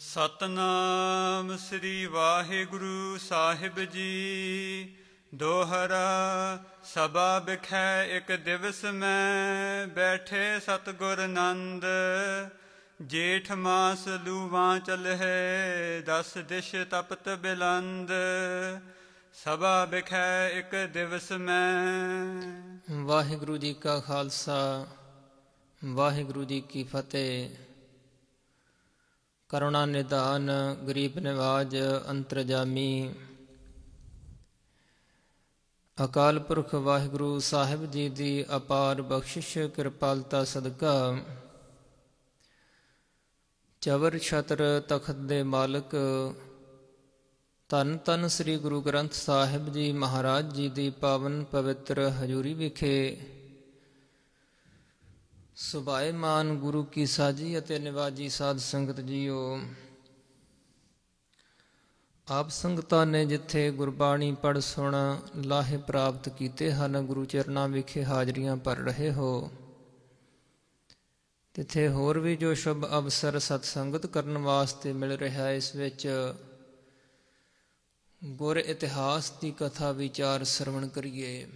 ਸਤਨਾਮ ਸ੍ਰੀ ਵਾਹਿਗੁਰੂ ਸਾਹਿਬ ਜੀ ਦੋਹਰਾ ਸਭਾ ਬਖੈ ਇੱਕ ਦਿਵਸ ਮੈਂ ਬੈਠੇ ਸਤਗੁਰ ਨੰਦ ਜੇਠ ਮਾਸ ਲੂਵਾ ਚਲਹਿ ਦਸ ਦਿਸ਼ ਤਪਤ ਬਿਲੰਦ ਸਭਾ ਬਖੈ ਇੱਕ ਦਿਵਸ ਮੈਂ ਵਾਹਿਗੁਰੂ ਜੀ ਕਾ ਖਾਲਸਾ ਵਾਹਿਗੁਰੂ ਜੀ ਕੀ ਫਤਿਹ ਕਰੁਣਾ ਨਿਦਾਨ ਗਰੀਬ ਨਿਵਾਜ ਅੰਤਰਜਾਮੀ ਅਕਾਲ ਪੁਰਖ ਵਾਹਿਗੁਰੂ ਸਾਹਿਬ ਜੀ ਦੀ ਅਪਾਰ ਬਖਸ਼ਿਸ਼ ਕਿਰਪਾਲਤਾ ਸਦਕਾ ਚਵਰ ਛਤਰ ਤਖਤ ਦੇ ਮਾਲਕ ਤਨ ਤਨ ਸ੍ਰੀ ਗੁਰੂ ਗ੍ਰੰਥ ਸਾਹਿਬ ਜੀ ਮਹਾਰਾਜ ਜੀ ਦੀ ਪਾਵਨ ਪਵਿੱਤਰ ਹਜ਼ੂਰੀ ਵਿਖੇ ਸੁਭਾਏ ਮਾਨ ਗੁਰੂ ਕੀ ਸਾਜੀ ਅਤੇ ਨਿਵਾਜੀ ਸਾਧ ਸੰਗਤ ਜੀਓ ਆਪ ਸੰਗਤਾਂ ਨੇ ਜਿੱਥੇ ਗੁਰਬਾਣੀ ਪੜ ਸੁਣ ਲਾਹੇ ਪ੍ਰਾਪਤ ਕੀਤੇ ਹਨ ਗੁਰੂ ਚਰਨਾਂ ਵਿਖੇ ਹਾਜ਼ਰੀਆਂ ਭਰ ਰਹੇ ਹੋ ਤਿੱਥੇ ਹੋਰ ਵੀ ਜੋ ਸ਼ੁਭ ਅਵਸਰ ਸਤ ਸੰਗਤ ਕਰਨ ਵਾਸਤੇ ਮਿਲ ਰਿਹਾ ਹੈ ਇਸ ਵਿੱਚ ਗੁਰ ਇਤਿਹਾਸ ਦੀ ਕਥਾ ਵਿਚਾਰ ਸਰਵਣ ਕਰੀਏ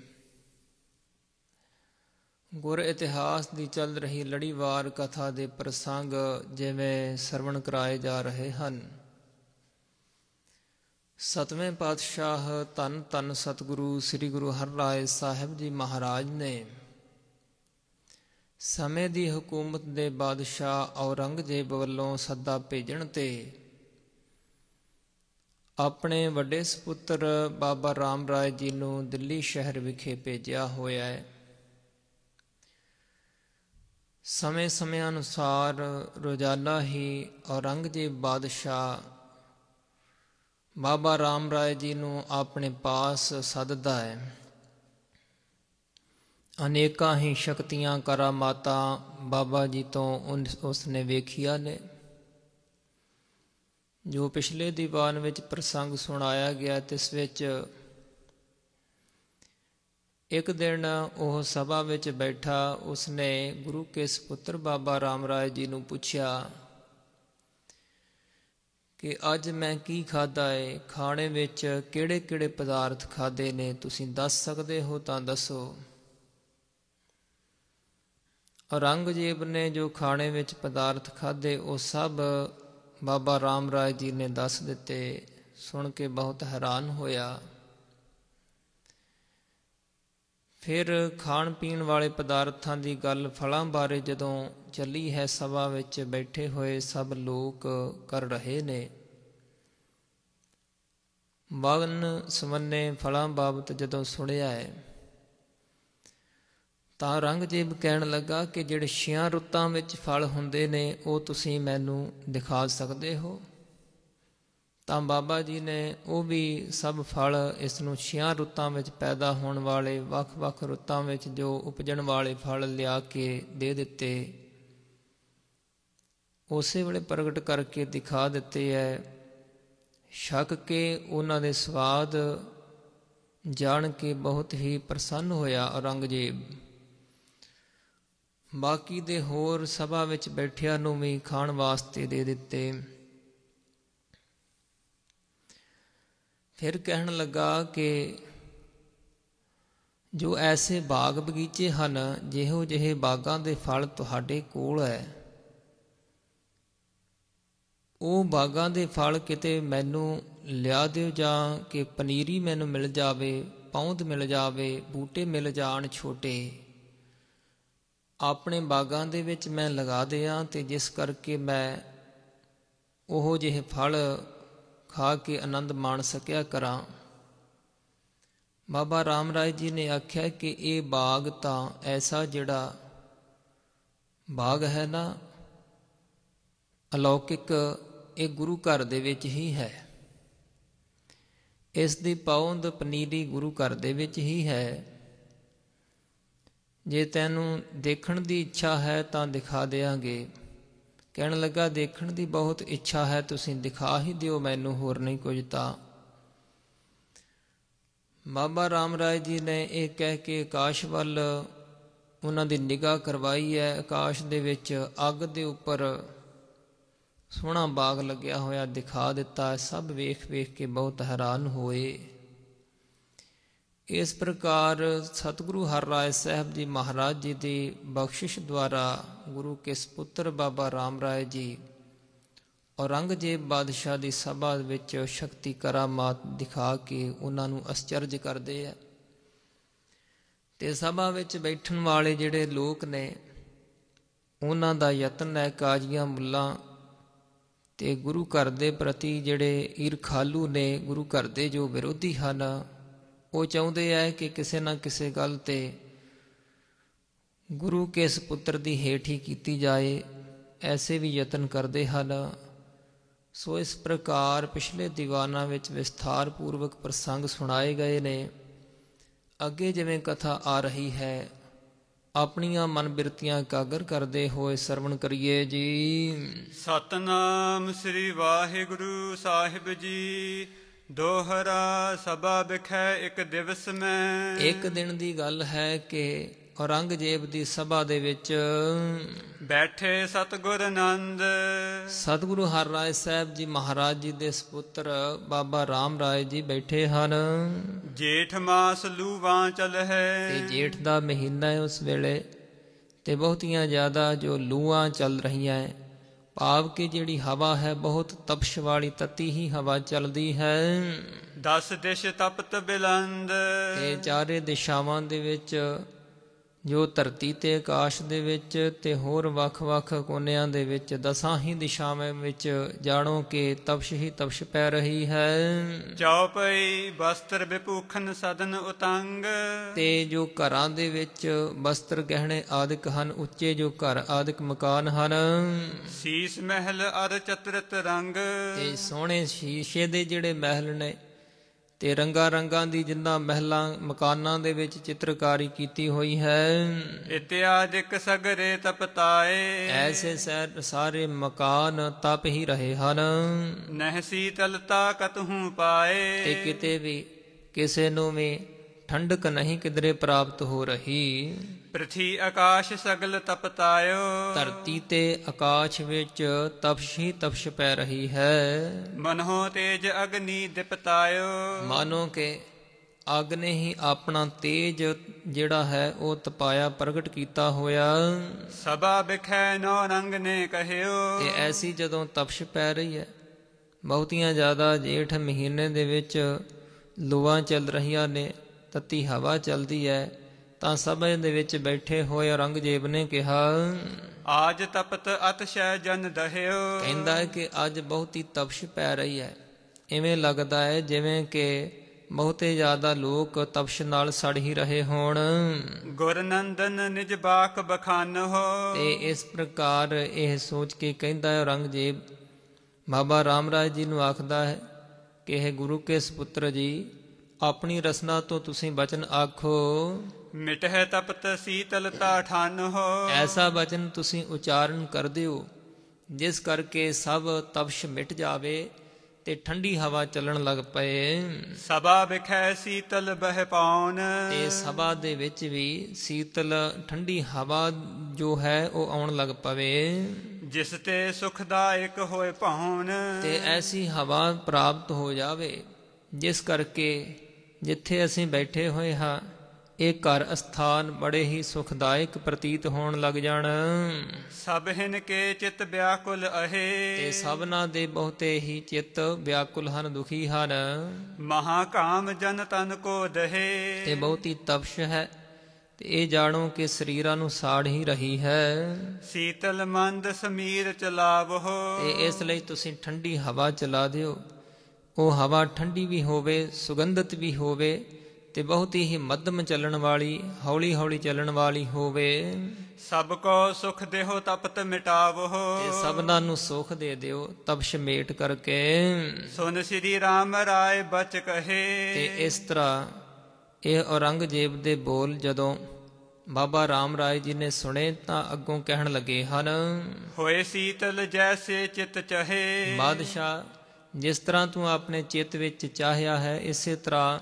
ਗੁਰ ਇਤਿਹਾਸ ਦੀ ਚੱਲ ਰਹੀ ਲੜੀਵਾਰ ਕਥਾ ਦੇ ਪ੍ਰਸੰਗ ਜਿਵੇਂ ਸਰਵਣ ਕਰਾਏ ਜਾ ਰਹੇ ਹਨ ਸਤਵੇਂ ਪਾਤਸ਼ਾਹ ਤਨ ਤਨ ਸਤਿਗੁਰੂ ਸ੍ਰੀ ਗੁਰੂ ਹਰਿਰਾਏ ਸਾਹਿਬ ਜੀ ਮਹਾਰਾਜ ਨੇ ਸਮੇਂ ਦੀ ਹਕੂਮਤ ਦੇ ਬਾਦਸ਼ਾਹ ਔਰੰਗਜ਼ੇਬ ਵੱਲੋਂ ਸੱਦਾ ਭੇਜਣ ਤੇ ਆਪਣੇ ਵੱਡੇ ਸੁਪੁੱਤਰ ਬਾਬਾ ਰਾਮ ਰਾਏ ਜੀ ਨੂੰ ਦਿੱਲੀ ਸ਼ਹਿਰ ਵਿਖੇ ਭੇਜਿਆ ਹੋਇਆ ਹੈ ਸਮੇਂ-ਸਮੇਂ ਅਨੁਸਾਰ ਰੋਜ਼ਾਨਾ ਹੀ ਔਰੰਗਜ਼ੇਬ ਬਾਦਸ਼ਾਹ ਬਾਬਾ ਰਾਮ ਰਾਏ ਜੀ ਨੂੰ ਆਪਣੇ ਪਾਸ ਸੱਦਦਾ ਹੈ ਅਨੇਕਾਂ ਹੀ ਸ਼ਕਤੀਆਂ ਕਰਾਮਾਤਾ ਬਾਬਾ ਜੀ ਤੋਂ ਉਸ ਨੇ ਵੇਖਿਆ ਨੇ ਜੋ ਪਿਛਲੇ ਦੀਵਾਨ ਵਿੱਚ ਪ੍ਰਸੰਗ ਸੁਣਾਇਆ ਗਿਆ ਤਿਸ ਵਿੱਚ ਇੱਕ ਦਿਨ ਉਹ ਸਭਾ ਵਿੱਚ ਬੈਠਾ ਉਸਨੇ ਗੁਰੂ ਕੇ ਸੁਪੁੱਤਰ ਬਾਬਾ ਰਾਮ ਰਾਏ ਜੀ ਨੂੰ ਪੁੱਛਿਆ ਕਿ ਅੱਜ ਮੈਂ ਕੀ ਖਾਦਾ ਏ ਖਾਣੇ ਵਿੱਚ ਕਿਹੜੇ-ਕਿਹੜੇ ਪਦਾਰਥ ਖਾਦੇ ਨੇ ਤੁਸੀਂ ਦੱਸ ਸਕਦੇ ਹੋ ਤਾਂ ਦੱਸੋ ਔਰੰਗਜ਼ੇਬ ਨੇ ਜੋ ਖਾਣੇ ਵਿੱਚ ਪਦਾਰਥ ਖਾਦੇ ਉਹ ਸਭ ਬਾਬਾ ਰਾਮ ਰਾਏ ਜੀ ਨੇ ਦੱਸ ਦਿੱਤੇ ਸੁਣ ਕੇ ਬਹੁਤ ਹੈਰਾਨ ਹੋਇਆ ਫਿਰ ਖਾਣ ਪੀਣ ਵਾਲੇ ਪਦਾਰਥਾਂ ਦੀ ਗੱਲ ਫਲਾਂ ਬਾਰੇ ਜਦੋਂ ਚੱਲੀ ਹੈ ਸਭਾ ਵਿੱਚ ਬੈਠੇ ਹੋਏ ਸਭ ਲੋਕ ਕਰ ਰਹੇ ਨੇ ਮਗਨ ਸਮੰਨੇ ਫਲਾਂ ਬਾਬਤ ਜਦੋਂ ਸੁਣਿਆ ਹੈ ਤਾਂ ਰੰਗਜੀਬ ਕਹਿਣ ਲੱਗਾ ਕਿ ਜਿਹੜੇ ਛਿਆਂ ਰੁੱਤਾਂ ਵਿੱਚ ਫਲ ਹੁੰਦੇ ਨੇ ਉਹ ਤੁਸੀਂ ਮੈਨੂੰ ਦਿਖਾ ਸਕਦੇ ਹੋ ਤਾਂ ਬਾਬਾ ਜੀ ਨੇ ਉਹ ਵੀ ਸਭ ਫਲ ਇਸ ਨੂੰ ਛਿਆਂ ਰੁੱਤਾਂ ਵਿੱਚ ਪੈਦਾ ਹੋਣ ਵਾਲੇ ਵੱਖ-ਵੱਖ ਰੁੱਤਾਂ ਵਿੱਚ ਜੋ ਉਪਜਣ ਵਾਲੇ ਫਲ ਲਿਆ ਕੇ ਦੇ ਦਿੱਤੇ ਉਸੇ ਵੇਲੇ ਪ੍ਰਗਟ ਕਰਕੇ ਦਿਖਾ ਦਿੱਤੇ ਐ ਸ਼ੱਕ ਕੇ ਉਹਨਾਂ ਦੇ ਸਵਾਦ ਜਾਣ ਕੇ ਬਹੁਤ ਹੀ ਪ੍ਰਸੰਨ ਹੋਇਆ ਔਰੰਗਜ਼ੇਬ ਬਾਕੀ ਦੇ ਹੋਰ ਸਭਾ ਵਿੱਚ ਬੈਠਿਆਂ ਨੂੰ ਵੀ ਖਾਣ ਵਾਸਤੇ ਦੇ ਦਿੱਤੇ ਫਿਰ ਕਹਿਣ ਲੱਗਾ ਕਿ ਜੋ ਐਸੇ ਬਾਗ ਬਗੀਚੇ ਹਨ ਜਿਹੋ ਜਿਹੇ ਬਾਗਾਂ ਦੇ ਫਲ ਤੁਹਾਡੇ ਕੋਲ ਹੈ ਉਹ ਬਾਗਾਂ ਦੇ ਫਲ ਕਿਤੇ ਮੈਨੂੰ ਲਿਆ ਦਿਓ ਜਾਂ ਕਿ ਪਨੀਰੀ ਮੈਨੂੰ ਮਿਲ ਜਾਵੇ ਪੌਂਦ ਮਿਲ ਜਾਵੇ ਬੂਟੇ ਮਿਲ ਜਾਣ ਛੋਟੇ ਆਪਣੇ ਬਾਗਾਂ ਦੇ ਵਿੱਚ ਮੈਂ ਲਗਾ ਦਿਆਂ ਤੇ ਜਿਸ ਕਰਕੇ ਮੈਂ ਉਹ ਜਿਹੇ ਫਲ ਖਾ ਕੇ ਆਨੰਦ ਮਾਣ ਸਕਿਆ ਕਰਾਂ ਬਾਬਾ ਰਾਮ ਰਾਏ ਜੀ ਨੇ ਆਖਿਆ ਕਿ ਇਹ ਬਾਗ ਤਾਂ ਐਸਾ ਜਿਹੜਾ ਬਾਗ ਹੈ ਨਾ ਅਲੌਕਿਕ ਇਹ ਗੁਰੂ ਘਰ ਦੇ ਵਿੱਚ ਹੀ ਹੈ ਇਸ ਦੀ ਪੌਂਦ ਪਨੀਰੀ ਗੁਰੂ ਘਰ ਦੇ ਵਿੱਚ ਹੀ ਹੈ ਜੇ ਤੈਨੂੰ ਦੇਖਣ ਦੀ ਇੱਛਾ ਹੈ ਤਾਂ ਦਿਖਾ ਦੇਵਾਂਗੇ ਕਹਿਣ ਲੱਗਾ ਦੇਖਣ ਦੀ ਬਹੁਤ ਇੱਛਾ ਹੈ ਤੁਸੀਂ ਦਿਖਾ ਹੀ ਦਿਓ ਮੈਨੂੰ ਹੋਰ ਨਹੀਂ ਕੁਝ ਤਾਂ ਬਾਬਾ ਰਾਮ ਰਾਏ ਜੀ ਨੇ ਇਹ ਕਹਿ ਕੇ ਆਕਾਸ਼ ਵੱਲ ਉਹਨਾਂ ਦੀ ਨਿਗਾਹ ਕਰਵਾਈ ਹੈ ਆਕਾਸ਼ ਦੇ ਵਿੱਚ ਅੱਗ ਦੇ ਉੱਪਰ ਸੋਹਣਾ ਬਾਗ ਲੱਗਿਆ ਹੋਇਆ ਦਿਖਾ ਦਿੱਤਾ ਸਭ ਵੇਖ ਵੇਖ ਕੇ ਬਹੁਤ ਹੈਰਾਨ ਹੋਏ ਇਸ ਪ੍ਰਕਾਰ ਸਤਿਗੁਰੂ ਹਰਰਾਏ ਸਾਹਿਬ ਜੀ ਮਹਾਰਾਜ ਜੀ ਦੀ ਬਖਸ਼ਿਸ਼ ਦੁਆਰਾ ਗੁਰੂ ਕੇ ਸੁਪੁੱਤਰ ਬਾਬਾ ਰਾਮ ਰਾਏ ਜੀ ਔਰੰਗਜ਼ੇਬ ਬਾਦਸ਼ਾਹ ਦੀ ਸਭਾ ਵਿੱਚ ਸ਼ਕਤੀ ਕਰਾਮਾਤ ਦਿਖਾ ਕੇ ਉਹਨਾਂ ਨੂੰ ਅਚਰਜ ਕਰਦੇ ਆ ਤੇ ਸਭਾ ਵਿੱਚ ਬੈਠਣ ਵਾਲੇ ਜਿਹੜੇ ਲੋਕ ਨੇ ਉਹਨਾਂ ਦਾ ਯਤਨ ਹੈ ਕਾਜੀਆਂ ਮੁੱਲਾਂ ਤੇ ਗੁਰੂ ਘਰ ਦੇ ਪ੍ਰਤੀ ਜਿਹੜੇ ਈਰਖਾਲੂ ਨੇ ਗੁਰੂ ਘਰ ਦੇ ਜੋ ਵਿਰੋਧੀ ਹਨ ਉਹ ਚਾਹੁੰਦੇ ਆ ਕਿ ਕਿਸੇ ਨਾ ਕਿਸੇ ਗੱਲ ਤੇ ਗੁਰੂ ਕੇ ਇਸ ਪੁੱਤਰ ਦੀ ਹੇਠੀ ਕੀਤੀ ਜਾਏ ਐਸੇ ਵੀ ਯਤਨ ਕਰਦੇ ਹਨ ਸੋ ਇਸ ਪ੍ਰਕਾਰ ਪਿਛਲੇ ਦੀਵਾਨਾਂ ਵਿੱਚ ਵਿਸਥਾਰ ਪੂਰਵਕ ਪ੍ਰਸੰਗ ਸੁਣਾਏ ਗਏ ਨੇ ਅੱਗੇ ਜਿਵੇਂ ਕਥਾ ਆ ਰਹੀ ਹੈ ਆਪਣੀਆਂ ਮਨ ਬਿਰਤੀਆਂ ਕਾਗਰ ਕਰਦੇ ਹੋਏ ਸਰਵਣ ਕਰੀਏ ਜੀ ਸਤਨਾਮ ਸ੍ਰੀ ਵਾਹਿਗੁਰੂ ਸਾਹਿਬ ਜੀ ਦੋਹਰਾ ਸਭਾ ਬਖੈ ਇੱਕ ਦਿਵਸ ਮੈਂ ਇੱਕ ਦਿਨ ਦੀ ਗੱਲ ਹੈ ਕਿ ਔਰੰਗਜ਼ੇਬ ਦੀ ਸਭਾ ਦੇ ਵਿੱਚ ਬੈਠੇ ਸਤਗੁਰ ਆਨੰਦ ਸਤਗੁਰੂ ਹਰ ਰਾਏ ਸਾਹਿਬ ਜੀ ਮਹਾਰਾਜ ਜੀ ਦੇ ਸੁਪੁੱਤਰ ਬਾਬਾ ਰਾਮ ਰਾਏ ਜੀ ਬੈਠੇ ਹਨ ਜੇਠ ਮਾਸ ਲੂਵਾ ਚਲ ਹੈ ਤੇ ਜੇਠ ਦਾ ਮਹੀਨਾ ਹੈ ਉਸ ਵੇਲੇ ਤੇ ਬਹੁਤੀਆਂ ਜ਼ਿਆਦਾ ਜੋ ਲੂਆਂ ਚੱਲ ਰਹੀਆਂ ਹੈ ਭਾਵ ਕਿ ਜਿਹੜੀ ਹਵਾ ਹੈ ਬਹੁਤ ਤਪਸ਼ ਵਾਲੀ ਤਤੀ ਹੀ ਹਵਾ ਚੱਲਦੀ ਹੈ ਦਸ ਦਿਸ਼ ਤਪਤ ਬਿਲੰਦ ਤੇ ਚਾਰੇ ਦਿਸ਼ਾਵਾਂ ਦੇ ਵਿੱਚ ਜੋ ਧਰਤੀ ਤੇ ਆਕਾਸ਼ ਦੇ ਵਿੱਚ ਤੇ ਹੋਰ ਵੱਖ-ਵੱਖ ਕੋਨਿਆਂ ਦੇ ਵਿੱਚ ਦਸਾਂ ਹੀ ਦਿਸ਼ਾਵਾਂ ਵਿੱਚ ਜਾਣੋ ਕਿ ਤਪਸ਼ ਹੀ ਤਪਸ਼ ਪੈ ਰਹੀ ਹੈ ਚੌਪਈ ਬਸਤਰ ਵਿਪੂਖਨ ਸਦਨ ਉਤੰਗ ਤੇ ਜੋ ਘਰਾਂ ਦੇ ਵਿੱਚ ਬਸਤਰ ਗਹਿਣੇ ਆਦਿਕ ਹਨ ਉੱਚੇ ਜੋ ਘਰ ਆਦਿਕ ਮਕਾਨ ਹਨ ਸੀਸ ਮਹਿਲ ਅਰ ਚਤਰਤ ਰੰਗ ਤੇ ਸੋਹਣੇ ਸ਼ੀਸ਼ੇ ਦੇ ਜਿਹੜੇ ਮਹਿਲ ਨੇ ਤੇ ਰੰਗਾ ਰੰਗਾਂ ਦੀ ਜਿੰਨਾ ਮਹਿਲਾਂ ਮਕਾਨਾਂ ਦੇ ਵਿੱਚ ਚਿੱਤਰਕਾਰੀ ਕੀਤੀ ਹੋਈ ਹੈ ਇਤਿਆਦਿਕ ਸਗਰੇ ਤਪਤਾਏ ਐਸੇ ਸਾਰੇ ਮਕਾਨ ਤਪ ਹੀ ਰਹੇ ਹਨ ਨਹਿ ਸੀਤਲਤਾ ਕਤਹੂ ਪਾਏ ਤੇ ਕਿਤੇ ਵੀ ਕਿਸੇ ਨੂੰ ਵੀ ਠੰਡਕ ਨਹੀਂ ਕਿਦਰੇ ਪ੍ਰਾਪਤ ਹੋ ਰਹੀ ਪ੍ਰਥੀ ਆਕਾਸ਼ ਸਗਲ ਤਪਤਾਇਓ ਧਰਤੀ ਤੇ ਆਕਾਸ਼ ਵਿੱਚ ਤਪਸ਼ੀ ਤਪਸ਼ ਪੈ ਰਹੀ ਹੈ ਮਨੋ ਤੇਜ ਅਗਨੀ ਦਿਪਤਾਇਓ ਮਾਨੋ ਕੇ ਅਗ ਨੇ ਹੀ ਆਪਣਾ ਤੇਜ ਜਿਹੜਾ ਹੈ ਉਹ ਤਪਾਇਆ ਪ੍ਰਗਟ ਕੀਤਾ ਹੋਇਆ ਸਭਾ ਬਖੈ ਨੋ ਰੰਗ ਨੇ ਕਹਿਓ ਇਹ ਐਸੀ ਜਦੋਂ ਤਪਸ਼ ਪੈ ਰਹੀ ਹੈ ਬਹੁਤੀਆਂ ਜ਼ਿਆਦਾ ਜੇਠ ਮਹੀਨੇ ਦੇ ਵਿੱਚ ਲੋਹਾਂ ਚੱਲ ਰਹੀਆਂ ਨੇ ਤਤੀ ਹਵਾ ਚਲਦੀ ਹੈ ਤਾਂ ਸਭੇ ਦੇ ਵਿੱਚ ਬੈਠੇ ਹੋਏ ਔਰੰਗਜ਼ੇਬ ਨੇ ਕਿਹਾ ਆਜ ਤਪਤ ਅਤਸ਼ੈ ਜਨ ਦਹਿਓ ਕਹਿੰਦਾ ਹੈ ਕਿ ਅੱਜ ਬਹੁਤੀ ਤਪਸ਼ ਪੈ ਰਹੀ ਹੈ ਇਵੇਂ ਲੱਗਦਾ ਹੈ ਜਿਵੇਂ ਕਿ ਬਹੁਤੇ ਜ਼ਿਆਦਾ ਲੋਕ ਤਪਸ਼ ਨਾਲ ਸੜ ਹੀ ਰਹੇ ਹੋਣ ਗੁਰਨੰਦਨ ਨਿਜ ਬਾਖ ਹੋ ਤੇ ਇਸ ਪ੍ਰਕਾਰ ਇਹ ਸੋਚ ਕੇ ਕਹਿੰਦਾ ਹੈ ਔਰੰਗਜ਼ੇਬ ਬਾਬਾ ਰਾਮਰਾਜ ਜੀ ਨੂੰ ਆਖਦਾ ਹੈ ਕਿ ਇਹ ਗੁਰੂ ਕੇ ਸੁਪੁੱਤਰ ਜੀ ਆਪਣੀ ਰਸਨਾ ਤੋਂ ਤੁਸੀਂ ਬਚਨ ਆਖੋ ਮਿਟਹਿ ਤਪਤ ਸੀਤਲਤਾ ਠਨ ਹੋ ਐਸਾ ਬਚਨ ਤੁਸੀਂ ਉਚਾਰਨ ਕਰਦੇ ਹੋ ਜਿਸ ਕਰਕੇ ਸਭ ਤਪਸ਼ ਮਿਟ ਜਾਵੇ ਤੇ ਠੰਡੀ ਹਵਾ ਚੱਲਣ ਲੱਗ ਪਏ ਸਭਾ ਵਿਖੈ ਸੀਤਲ ਬਹਿ ਪਾਉਣ ਤੇ ਸਭਾ ਦੇ ਵਿੱਚ ਵੀ ਸੀਤਲ ਠੰਡੀ ਹਵਾ ਜੋ ਹੈ ਉਹ ਆਉਣ ਲੱਗ ਪਵੇ ਜਿਸ ਤੇ ਸੁਖਦਾਇਕ ਹੋਏ ਪਾਉਣ ਤੇ ਐਸੀ ਹਵਾ ਪ੍ਰਾਪਤ ਹੋ ਜਾਵੇ ਜਿਸ ਕਰਕੇ ਜਿੱਥੇ ਅਸੀਂ ਬੈਠੇ ਹੋਏ ਹਾਂ ਇਹ ਘਰ ਅਸਥਾਨ ਬੜੇ ਹੀ ਸੁਖਦਾਇਕ ਪ੍ਰਤੀਤ ਹੋਣ ਲੱਗ ਜਾਣ ਸਭ ਹਨ ਕੇ ਚਿਤ ਵਿਆਕੁਲ ਅਹੇ ਤੇ ਸਭਨਾ ਦੇ ਬਹੁਤੇ ਹੀ ਚਿਤ ਵਿਆਕੁਲ ਹਨ ਦੁਖੀ ਹਨ ਮਹਾ ਕਾਮ ਜਨ ਤਨ ਕੋ ਦਹੇ ਤੇ ਬਹੁਤੀ ਤਪਸ਼ ਹੈ ਤੇ ਇਹ ਜਾਣੋ ਕਿ ਸਰੀਰਾਂ ਨੂੰ ਸਾੜ ਹੀ ਰਹੀ ਹੈ ਸੀਤਲ ਮੰਦ ਸਮੀਰ ਚਲਾਵੋ ਤੇ ਇਸ ਲਈ ਤੁਸੀਂ ਠੰਡੀ ਹਵਾ ਚਲਾ ਦਿਓ ਉਹ ਹਵਾ ਠੰਡੀ ਵੀ ਹੋਵੇ ਸੁਗੰਧਤ ਵੀ ਹੋਵੇ ਤੇ ਬਹੁਤ ਹੀ ਮੱਧਮ ਚੱਲਣ ਵਾਲੀ ਹੌਲੀ ਹੌਲੀ ਚੱਲਣ ਵਾਲੀ ਹੋਵੇ ਸਭ ਕੋ ਸੁਖ ਦੇਹੋ ਤਪਤ ਮਿਟਾਵੋ ਤੇ ਸਭਨਾਂ ਨੂੰ ਸੁਖ ਦੇ ਦਿਓ ਤਪਸ਼ ਮੇਟ ਕਰਕੇ ਸੁਨ ਸ੍ਰੀ ਰਾਮ ਰਾਏ ਬਚ ਕਹੇ ਤੇ ਇਸ ਤਰ੍ਹਾਂ ਇਹ ਔਰੰਗਜ਼ੇਬ ਦੇ ਬੋਲ ਜਦੋਂ ਬਾਬਾ ਰਾਮ ਰਾਏ ਜੀ ਨੇ ਸੁਣੇ ਤਾਂ ਅੱਗੋਂ ਕਹਿਣ ਲੱਗੇ ਹਨ ਹੋਏ ਸੀਤਲ ਜੈਸੇ ਚਿਤ ਚਹੇ ਬਾਦਸ਼ਾਹ ਜਿਸ ਤਰ੍ਹਾਂ ਤੂੰ ਆਪਣੇ ਚਿੱਤ ਵਿੱਚ ਚਾਹਿਆ ਹੈ ਇਸੇ ਤਰ੍ਹਾਂ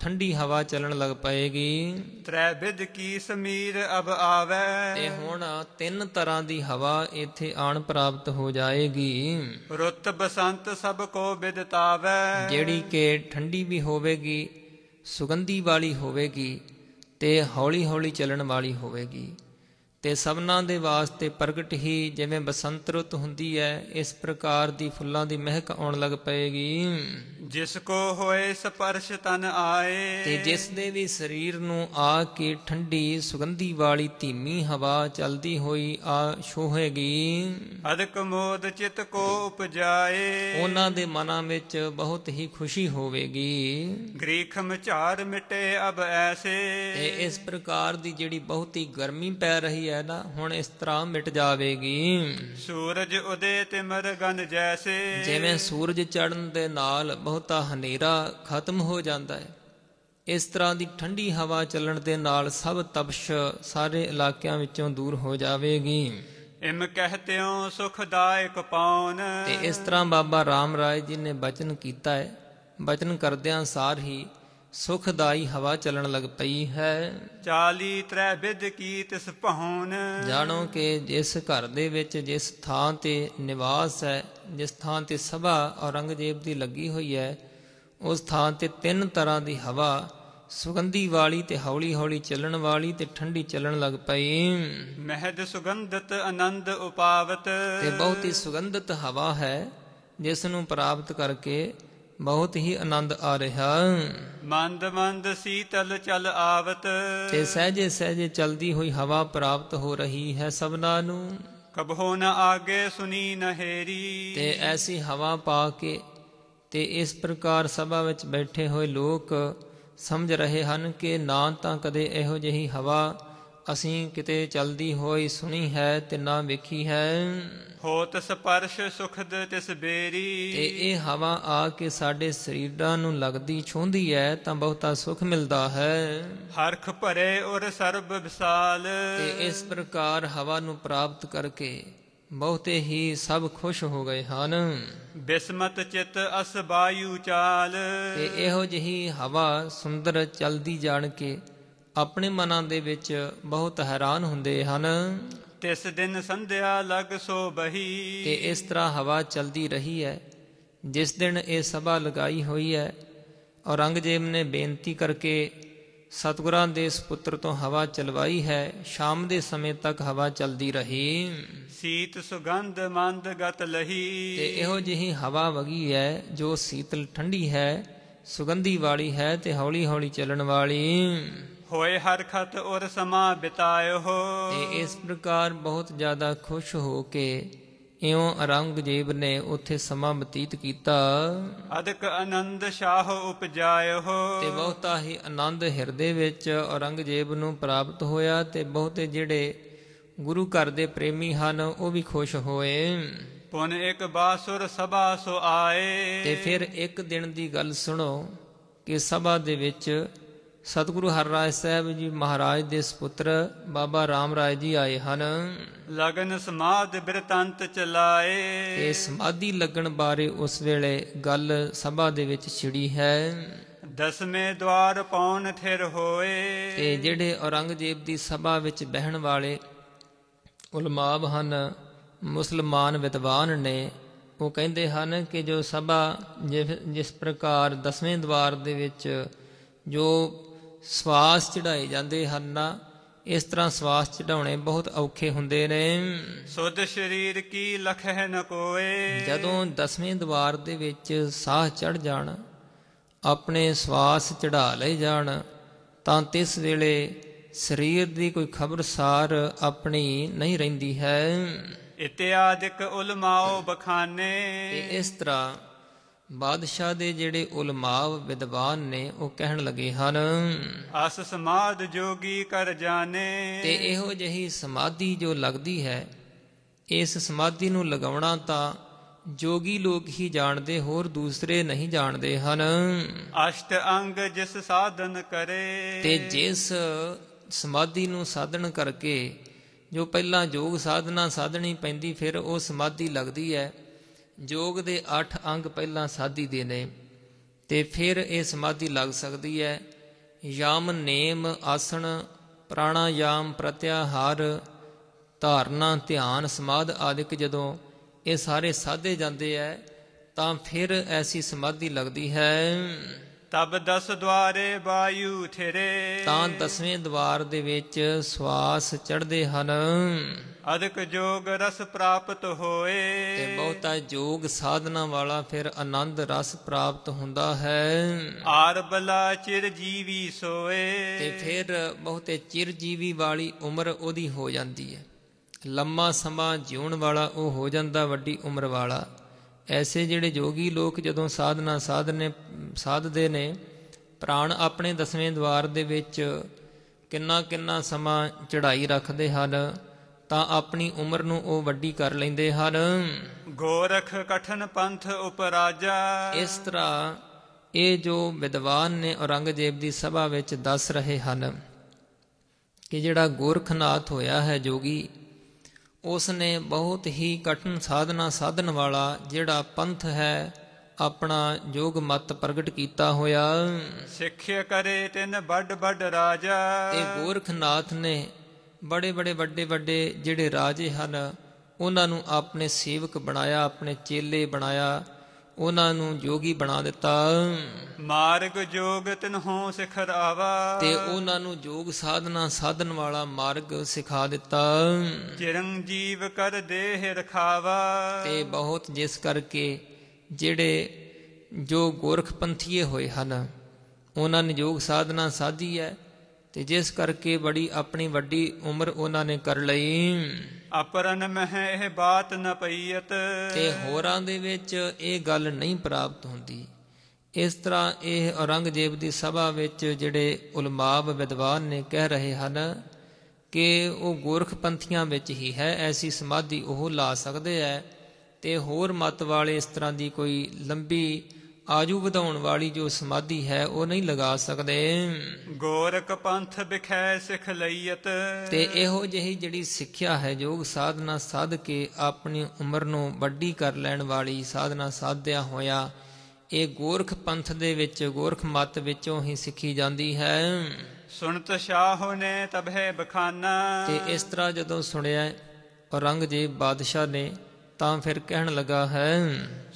ਠੰਡੀ ਹਵਾ ਚੱਲਣ ਲੱਗ ਪਏਗੀ ਤ੍ਰੈ ਵਿਦ ਕੀ ਸਮੀਰ ਅਬ ਆਵੇ ਤੇ ਹੁਣ ਤਿੰਨ ਤਰ੍ਹਾਂ ਦੀ ਹਵਾ ਇੱਥੇ ਆਣ ਪ੍ਰਾਪਤ ਹੋ ਜਾਏਗੀ ਰੁੱਤ ਬਸੰਤ ਸਭ ਕੋ ਵਿਦਤਾਵੇ ਜਿਹੜੀ ਕਿ ਠੰਡੀ ਵੀ ਹੋਵੇਗੀ ਸੁਗੰਧੀ ਵਾਲੀ ਹੋਵੇਗੀ ਤੇ ਹੌਲੀ-ਹੌਲੀ ਚੱਲਣ ਵਾਲੀ ਹੋਵੇਗੀ ਤੇ ਸਭਨਾਂ ਦੇ ਵਾਸਤੇ ਪ੍ਰਗਟ ਹੀ ਜਿਵੇਂ ਬਸੰਤ ਰੁੱਤ ਹੁੰਦੀ ਹੈ ਇਸ ਪ੍ਰਕਾਰ ਦੀ ਫੁੱਲਾਂ ਦੀ ਮਹਿਕ ਆਉਣ ਲੱਗ ਪਏਗੀ ਜਿਸ ਕੋ ਹੋਏ ਸਪਰਸ਼ ਤਨ ਆਏ ਤੇ ਜਿਸ ਦੇ ਵੀ ਸਰੀਰ ਨੂੰ ਆ ਕੇ ਠੰਡੀ ਸੁਗੰਧੀ ਵਾਲੀ ਧੀਮੀ ਹਵਾ ਚਲਦੀ ਹੋਈ ਆ ਛੋਹੇਗੀ ਅਦਕ ਮੋਦ ਚਿਤ ਕੋ ਉਪਜਾਏ ਉਹਨਾਂ ਦੇ ਮਨਾਂ ਵਿੱਚ ਬਹੁਤ ਹੀ ਖੁਸ਼ੀ ਹੋਵੇਗੀ ਗ੍ਰੀਖਮ ਝਾਰ ਮਿਟੇ ਅਬ ਐਸੇ ਤੇ ਇਸ ਪ੍ਰਕਾਰ ਦੀ ਜਿਹੜੀ ਬਹੁਤੀ ਗਰਮੀ ਪੈ ਰਹੀ ਹੈ ਨਾ ਹੁਣ ਇਸ ਤਰ੍ਹਾਂ ਮਿਟ ਜਾਵੇਗੀ ਸੂਰਜ ਉਦੇ ਤੇ ਮਰਗਨ ਜੈਸੇ ਜਿਵੇਂ ਸੂਰਜ ਚੜਨ ਦੇ ਨਾਲ ਬਹੁਤਾ ਹਨੇਰਾ ਖਤਮ ਹੋ ਜਾਂਦਾ ਹੈ ਇਸ ਤਰ੍ਹਾਂ ਦੀ ਠੰਡੀ ਹਵਾ ਚੱਲਣ ਦੇ ਨਾਲ ਸਭ ਤਪਸ਼ ਸਾਰੇ ਇਲਾਕਿਆਂ ਵਿੱਚੋਂ ਦੂਰ ਹੋ ਜਾਵੇਗੀ ਇਮ ਕਹਤਿਓ ਸੁਖਦਾਇਕ ਪਾਉਨ ਤੇ ਇਸ ਤਰ੍ਹਾਂ ਬਾਬਾ ਰਾਮ ਰਾਏ ਜੀ ਨੇ ਬਚਨ ਕੀਤਾ ਹੈ ਬਚਨ ਕਰਦਿਆਂ ਸਾਰ ਹੀ ਸੁਖਦਾਈ ਹਵਾ ਚੱਲਣ ਲੱਗ ਪਈ ਹੈ ਚਾਲੀ ਤ੍ਰੈ ਵਿਦ ਕੀ ਤਿਸ ਭਉਨ ਜਾਣੋ ਕਿ ਜਿਸ ਘਰ ਦੇ ਵਿੱਚ ਜਿਸ ਥਾਂ ਤੇ ਨਿਵਾਸ ਹੈ ਜਿਸ ਥਾਂ ਤੇ ਸਭਾ ਔਰੰਗਜ਼ੇਬ ਦੀ ਲੱਗੀ ਹੋਈ ਹੈ ਉਸ ਥਾਂ ਤੇ ਤਿੰਨ ਤਰ੍ਹਾਂ ਦੀ ਹਵਾ ਸੁਗੰਧੀ ਵਾਲੀ ਤੇ ਹੌਲੀ-ਹੌਲੀ ਚੱਲਣ ਵਾਲੀ ਤੇ ਠੰਡੀ ਚੱਲਣ ਲੱਗ ਪਈ ਮਹਿਦ ਸੁਗੰਧਤ ਆਨੰਦ ਉਪਾਵਤ ਤੇ ਬਹੁਤੀ ਸੁਗੰਧਤ ਹਵਾ ਹੈ ਜਿਸ ਨੂੰ ਪ੍ਰਾਪਤ ਕਰਕੇ ਬਹੁਤ ਹੀ ਆਨੰਦ ਆ ਰਿਹਾ ਮੰਦ ਮੰਦ ਸੀਤਲ ਚਲ ਆਵਤ ਤੇ ਸਹਜੇ ਸਹਜੇ ਚਲਦੀ ਹੋਈ ਹਵਾ ਪ੍ਰਾਪਤ ਹੋ ਰਹੀ ਹੈ ਸਭਨਾਂ ਨੂੰ ਕਬਹੋ ਨ ਆਗੇ ਸੁਨੀ ਨਹਿਰੀ ਤੇ ਐਸੀ ਹਵਾ ਪਾ ਕੇ ਤੇ ਇਸ ਪ੍ਰਕਾਰ ਸਭਾ ਵਿੱਚ ਬੈਠੇ ਹੋਏ ਲੋਕ ਸਮਝ ਰਹੇ ਹਨ ਕਿ ਨਾ ਤਾਂ ਕਦੇ ਇਹੋ ਜਿਹੀ ਹਵਾ ਅਸੀਂ ਕਿਤੇ ਚਲਦੀ ਹੋਈ ਸੁਣੀ ਹੈ ਤੇ ਨਾ ਵੇਖੀ ਹੈ ਹੋਤ ਸਪਰਸ਼ ਸੁਖਦ ਤਿਸ ਬੇਰੀ ਤੇ ਇਹ ਹਵਾ ਆ ਕੇ ਸਾਡੇ ਸਰੀਰਾਂ ਨੂੰ ਲੱਗਦੀ ਛੁੰਦੀ ਹੈ ਤਾਂ ਬਹੁਤਾ ਸੁਖ ਮਿਲਦਾ ਹੈ ਹਰਖ ਭਰੇ ਔਰ ਸਰਬ ਵਿਸਾਲ ਤੇ ਇਸ ਪ੍ਰਕਾਰ ਹਵਾ ਨੂੰ ਪ੍ਰਾਪਤ ਕਰਕੇ ਬਹੁਤੇ ਹੀ ਸਭ ਖੁਸ਼ ਹੋ ਗਏ ਹਨ ਬਿਸਮਤ ਚਿਤ ਅਸ ਬਾਯੂ ਚਾਲ ਤੇ ਇਹੋ ਜਿਹੀ ਹਵਾ ਸੁੰਦਰ ਚਲਦੀ ਜਾਣ ਕੇ ਆਪਣੇ ਮਨਾਂ ਦੇ ਵਿੱਚ ਬਹੁਤ ਹੈਰਾਨ ਹੁੰਦੇ ਹਨ ਤਿਸ ਦਿਨ ਸੰਧਿਆ ਲਗ ਸੋ ਬਹੀ ਤੇ ਇਸ ਤਰ੍ਹਾਂ ਹਵਾ ਚਲਦੀ ਰਹੀ ਹੈ ਜਿਸ ਦਿਨ ਇਹ ਸਭਾ ਲਗਾਈ ਹੋਈ ਹੈ ਔਰੰਗਜ਼ੇਬ ਨੇ ਬੇਨਤੀ ਕਰਕੇ ਸਤਗੁਰਾਂ ਦੇ ਸੁਪੁੱਤਰ ਤੋਂ ਹਵਾ ਚਲਵਾਈ ਹੈ ਸ਼ਾਮ ਦੇ ਸਮੇਂ ਤੱਕ ਹਵਾ ਚਲਦੀ ਰਹੀ ਸੀਤ ਸੁਗੰਧ ਮੰਦ ਗਤ ਲਹੀ ਤੇ ਇਹੋ ਜਿਹੀ ਹਵਾ ਵਗੀ ਹੈ ਜੋ ਸੀਤਲ ਠੰਡੀ ਹੈ ਸੁਗੰਧੀ ਵਾਲੀ ਹੈ ਤੇ ਹੌਲੀ-ਹੌਲੀ ਚੱਲਣ ਵਾਲੀ ਹੋਏ ਹਰ ਖਤ ਔਰ ਸਮਾ ਬਿਤਾਇਓ ਤੇ ਇਸ ਪ੍ਰਕਾਰ ਬਹੁਤ ਜ਼ਿਆਦਾ ਖੁਸ਼ ਹੋ ਕੇ ਇਉਂ ਔਰੰਗਜ਼ੇਬ ਨੇ ਉੱਥੇ ਸਮਾਂ ਬਤੀਤ ਕੀਤਾ ਅਦਕ ਆਨੰਦ ਸ਼ਾਹ ਉਪਜਾਇਓ ਤੇ ਬਹੁਤਾ ਹੀ ਆਨੰਦ ਹਿਰਦੇ ਵਿੱਚ ਔਰੰਗਜੀਬ ਨੂੰ ਪ੍ਰਾਪਤ ਹੋਇਆ ਤੇ ਬਹੁਤੇ ਜਿਹੜੇ ਗੁਰੂ ਘਰ ਦੇ ਪ੍ਰੇਮੀ ਹਨ ਉਹ ਵੀ ਖੁਸ਼ ਹੋਏ ਪੁਨ ਇੱਕ ਬਾਸੁਰ ਸਭਾ ਸੋ ਆਏ ਤੇ ਫਿਰ ਇੱਕ ਦਿਨ ਦੀ ਗੱਲ ਸੁਣੋ ਕਿ ਸਭਾ ਦੇ ਵਿੱਚ ਸਤਿਗੁਰੂ ਹਰਿਰਾਜ ਸਾਹਿਬ ਜੀ ਮਹਾਰਾਜ ਦੇ ਸੁਪੁੱਤਰ ਬਾਬਾ ਰਾਮ ਰਾਏ ਜੀ ਆਏ ਹਨ ਲਗਨ ਸਮਾਧ ਬਿਰਤੰਤ ਚਲਾਏ ਤੇ ਸਮਾਧੀ ਲਗਣ ਬਾਰੇ ਉਸ ਵੇਲੇ ਗੱਲ ਸਭਾ ਦੇ ਵਿੱਚ ਛਿੜੀ ਹੈ ਦਸਵੇਂ ਦਵਾਰ ਪੌਣ ਥਿਰ ਹੋਏ ਤੇ ਜਿਹੜੇ ਔਰੰਗਜ਼ੇਬ ਦੀ ਸਭਾ ਵਿੱਚ ਬਹਿਣ ਵਾਲੇ ਉਲਮਾਬ ਹਨ ਮੁਸਲਮਾਨ ਵਿਦਵਾਨ ਨੇ ਉਹ ਕਹਿੰਦੇ ਹਨ ਕਿ ਜੋ ਸਭਾ ਜਿਸ ਪ੍ਰਕਾਰ ਦਸਵੇਂ ਦਵਾਰ ਦੇ ਵਿੱਚ ਜੋ ਸਵਾਸ ਚੜਾਏ ਜਾਂਦੇ ਹਨ ਨਾ ਇਸ ਤਰ੍ਹਾਂ ਸਵਾਸ ਚੜਾਉਣੇ ਬਹੁਤ ਔਖੇ ਹੁੰਦੇ ਨੇ ਸੁਧ ਸਰੀਰ ਕੀ ਲਖ ਹੈ ਨ ਕੋਏ ਜਦੋਂ ਦਸਵੇਂ ਦਵਾਰ ਦੇ ਵਿੱਚ ਸਾਹ ਚੜ ਜਾਣ ਆਪਣੇ ਸਵਾਸ ਚੜਾ ਲਏ ਜਾਣ ਤਾਂ ਤਿਸ ਵੇਲੇ ਸਰੀਰ ਦੀ ਕੋਈ ਖਬਰਸਾਰ ਆਪਣੀ ਨਹੀਂ ਰਹਿੰਦੀ ਹੈ ਇਤਿਆਦਿਕ ਉਲਮਾਓ ਬਖਾਨੇ ਇਸ ਤਰ੍ਹਾਂ ਬਾਦਸ਼ਾਹ ਦੇ ਜਿਹੜੇ ਉਲਮਾ ਵਿਦਵਾਨ ਨੇ ਉਹ ਕਹਿਣ ਲੱਗੇ ਹਨ ਅਸ ਸਮਾਦ ਜੋਗੀ ਕਰ ਜਾਣੇ ਤੇ ਇਹੋ ਜਹੀ ਸਮਾਧੀ ਜੋ ਲੱਗਦੀ ਹੈ ਇਸ ਸਮਾਧੀ ਨੂੰ ਲਗਾਉਣਾ ਤਾਂ ਜੋਗੀ ਲੋਕ ਹੀ ਜਾਣਦੇ ਹੋਰ ਦੂਸਰੇ ਨਹੀਂ ਜਾਣਦੇ ਹਨ ਅਸ਼ਟ ਅੰਗ ਜਿਸ ਸਾਧਨ ਕਰੇ ਤੇ ਜਿਸ ਸਮਾਧੀ ਨੂੰ ਸਾਧਨ ਕਰਕੇ ਜੋ ਪਹਿਲਾਂ ਯੋਗ ਸਾਧਨਾ ਸਾਧਣੀ ਪੈਂਦੀ ਫਿਰ ਉਹ ਸਮਾਧੀ ਲੱਗਦੀ ਹੈ ਯੋਗ ਦੇ 8 ਅੰਗ ਪਹਿਲਾਂ ਸਾਧੀ ਦੇ ਨੇ ਤੇ ਫਿਰ ਇਹ ਸਮਾਧੀ ਲੱਗ ਸਕਦੀ ਹੈ ਯਾਮ ਨੇਮ ਆਸਣ ਪ੍ਰਾਣਾਯਾਮ ਪ੍ਰਤਿਆਹਾਰ ਧਾਰਨਾ ਧਿਆਨ ਸਮਾਧ ਆਦਿਕ ਜਦੋਂ ਇਹ ਸਾਰੇ ਸਾਧੇ ਜਾਂਦੇ ਐ ਤਾਂ ਫਿਰ ਐਸੀ ਸਮਾਧੀ ਲੱਗਦੀ ਹੈ ਤਬ ਦਸ ਦਵਾਰੇ ਬਾਯੂ ਥਰੇ ਤਾਂ ਦਸਵੇਂ ਦਵਾਰ ਦੇ ਵਿੱਚ ਸਵਾਸ ਚੜਦੇ ਹਨ ਅਦਿਕ ਜੋਗ ਰਸ ਪ੍ਰਾਪਤ ਹੋਏ ਤੇ ਬਹੁਤਾ ਜੋਗ ਸਾਧਨਾ ਵਾਲਾ ਫਿਰ ਆਨੰਦ ਰਸ ਪ੍ਰਾਪਤ ਹੁੰਦਾ ਹੈ ਆਰ ਬਲਾ ਚਿਰ ਜੀਵੀ ਸੋਏ ਤੇ ਫਿਰ ਬਹੁਤੇ ਚਿਰ ਜੀਵੀ ਵਾਲੀ ਉਮਰ ਉਹਦੀ ਹੋ ਜਾਂਦੀ ਹੈ ਲੰਮਾ ਸਮਾਂ ਜਿਉਣ ਵਾਲਾ ਉਹ ਹੋ ਜਾਂਦਾ ਵੱਡੀ ਉਮਰ ਵਾਲਾ ਐਸੇ ਜਿਹੜੇ ਜੋਗੀ ਲੋਕ ਜਦੋਂ ਸਾਧਨਾ ਸਾਧਨੇ ਸਾਧਦੇ ਨੇ ਪ੍ਰਾਣ ਆਪਣੇ ਦਸਵੇਂ ਦਵਾਰ ਦੇ ਵਿੱਚ ਕਿੰਨਾ ਕਿੰਨਾ ਸਮਾਂ ਚੜਾਈ ਰੱਖਦੇ ਹਨ ਤਾਂ ਆਪਣੀ ਉਮਰ ਨੂੰ ਉਹ ਵੱਡੀ ਕਰ ਲੈਂਦੇ ਹਨ ਗੋਰਖ ਕਠਨ ਪੰਥ ਉਪਰਾਜਾ ਇਸ ਤਰ੍ਹਾਂ ਇਹ ਜੋ ਵਿਦਵਾਨ ਨੇ ਔਰੰਗਜ਼ੇਬ ਦੀ ਸਭਾ ਵਿੱਚ ਦੱਸ ਰਹੇ ਹਨ ਕਿ ਜਿਹੜਾ ਗੋਰਖਨਾਥ ਹੋਇਆ ਹੈ ਜੋਗੀ ਉਸ ਨੇ ਬਹੁਤ ਹੀ ਕਠਨ ਸਾਧਨਾ ਸਾਧਨ ਵਾਲਾ ਜਿਹੜਾ ਪੰਥ ਹੈ ਆਪਣਾ ਯੋਗ ਮਤ ਪ੍ਰਗਟ ਕੀਤਾ ਹੋਇਆ ਸਿੱਖਿਆ ਕਰੇ ਤਿੰਨ ਵੱਡ ਵੱਡ ਰਾਜਾ ਤੇ ਗੋਰਖਨਾਥ ਨੇ ਬੜੇ ਬੜੇ ਵੱਡੇ ਵੱਡੇ ਜਿਹੜੇ ਰਾਜੇ ਹਨ ਉਹਨਾਂ ਨੂੰ ਆਪਣੇ ਸੇਵਕ ਬਣਾਇਆ ਆਪਣੇ ਚੇਲੇ ਬਣਾਇਆ ਉਹਨਾਂ ਨੂੰ ਜੋਗੀ ਬਣਾ ਦਿੱਤਾ ਮਾਰਗ ਜੋਗ ਤਿਨਹੋਂ ਸਿਖਰਾਵਾ ਤੇ ਉਹਨਾਂ ਨੂੰ ਜੋਗ ਸਾਧਨਾ ਸਾਧਨ ਵਾਲਾ ਮਾਰਗ ਸਿਖਾ ਦਿੱਤਾ ਚਿਰੰਜੀਵ ਕਰ ਦੇਹ ਰਖਾਵਾ ਤੇ ਬਹੁਤ ਜਿਸ ਕਰਕੇ ਜਿਹੜੇ ਜੋ ਗੋਰਖ ਪੰਥੀਏ ਹੋਏ ਹਨ ਉਹਨਾਂ ਨੇ ਜੋਗ ਸਾਧਨਾ ਸਾਧੀ ਹੈ ਤੇ ਜਿਸ ਕਰਕੇ ਬੜੀ ਆਪਣੀ ਵੱਡੀ ਉਮਰ ਉਹਨਾਂ ਨੇ ਕਰ ਲਈ ਅਪਰਨ ਮਹਿ ਇਹ ਬਾਤ ਨ ਪਈਤ ਤੇ ਹੋਰਾਂ ਦੇ ਵਿੱਚ ਇਹ ਗੱਲ ਨਹੀਂ ਪ੍ਰਾਪਤ ਹੁੰਦੀ ਇਸ ਤਰ੍ਹਾਂ ਇਹ ਔਰੰਗਜ਼ੇਬ ਦੀ ਸਭਾ ਵਿੱਚ ਜਿਹੜੇ ਉਲਮਾਬ ਵਿਦਵਾਨ ਨੇ ਕਹਿ ਰਹੇ ਹਨ ਕਿ ਉਹ ਗੁਰਖ ਪੰਥੀਆਂ ਵਿੱਚ ਹੀ ਹੈ ਐਸੀ ਸਮਾਧੀ ਉਹ ਲਾ ਸਕਦੇ ਹੈ ਤੇ ਹੋਰ ਮਤ ਵਾਲੇ ਇਸ ਤਰ੍ਹਾਂ ਦੀ ਕੋਈ ਲੰਬੀ ਆਜੂ ਵਧਾਉਣ ਵਾਲੀ ਜੋ ਸਮਾਧੀ ਹੈ ਉਹ ਨਹੀਂ ਲਗਾ ਸਕਦੇ ਗੋਰਖ ਪੰਥ ਵਿਖੇ ਸਿੱਖ ਲਈਤ ਤੇ ਇਹੋ ਜਿਹੀ ਜਿਹੜੀ ਸਿੱਖਿਆ ਹੈ ਯੋਗ ਸਾਧਨਾ ਸਾਧ ਕੇ ਆਪਣੀ ਉਮਰ ਨੂੰ ਵੱਡੀ ਕਰ ਲੈਣ ਵਾਲੀ ਸਾਧਨਾ ਸਾਧਿਆ ਹੋਇਆ ਇਹ ਗੋਰਖ ਪੰਥ ਦੇ ਵਿੱਚ ਗੋਰਖ ਮਤ ਵਿੱਚੋਂ ਹੀ ਸਿੱਖੀ ਜਾਂਦੀ ਹੈ ਸੁਣਤ ਸ਼ਾਹ ਨੇ ਤਬਹਿ ਬਖਾਨਾ ਤੇ ਇਸ ਤਰ੍ਹਾਂ ਜਦੋਂ ਸੁਣਿਆ ਔਰੰਗਜ਼ੇਬ ਬਾਦਸ਼ਾਹ ਨੇ ਤਾਂ ਫਿਰ ਕਹਿਣ ਲੱਗਾ ਹੈ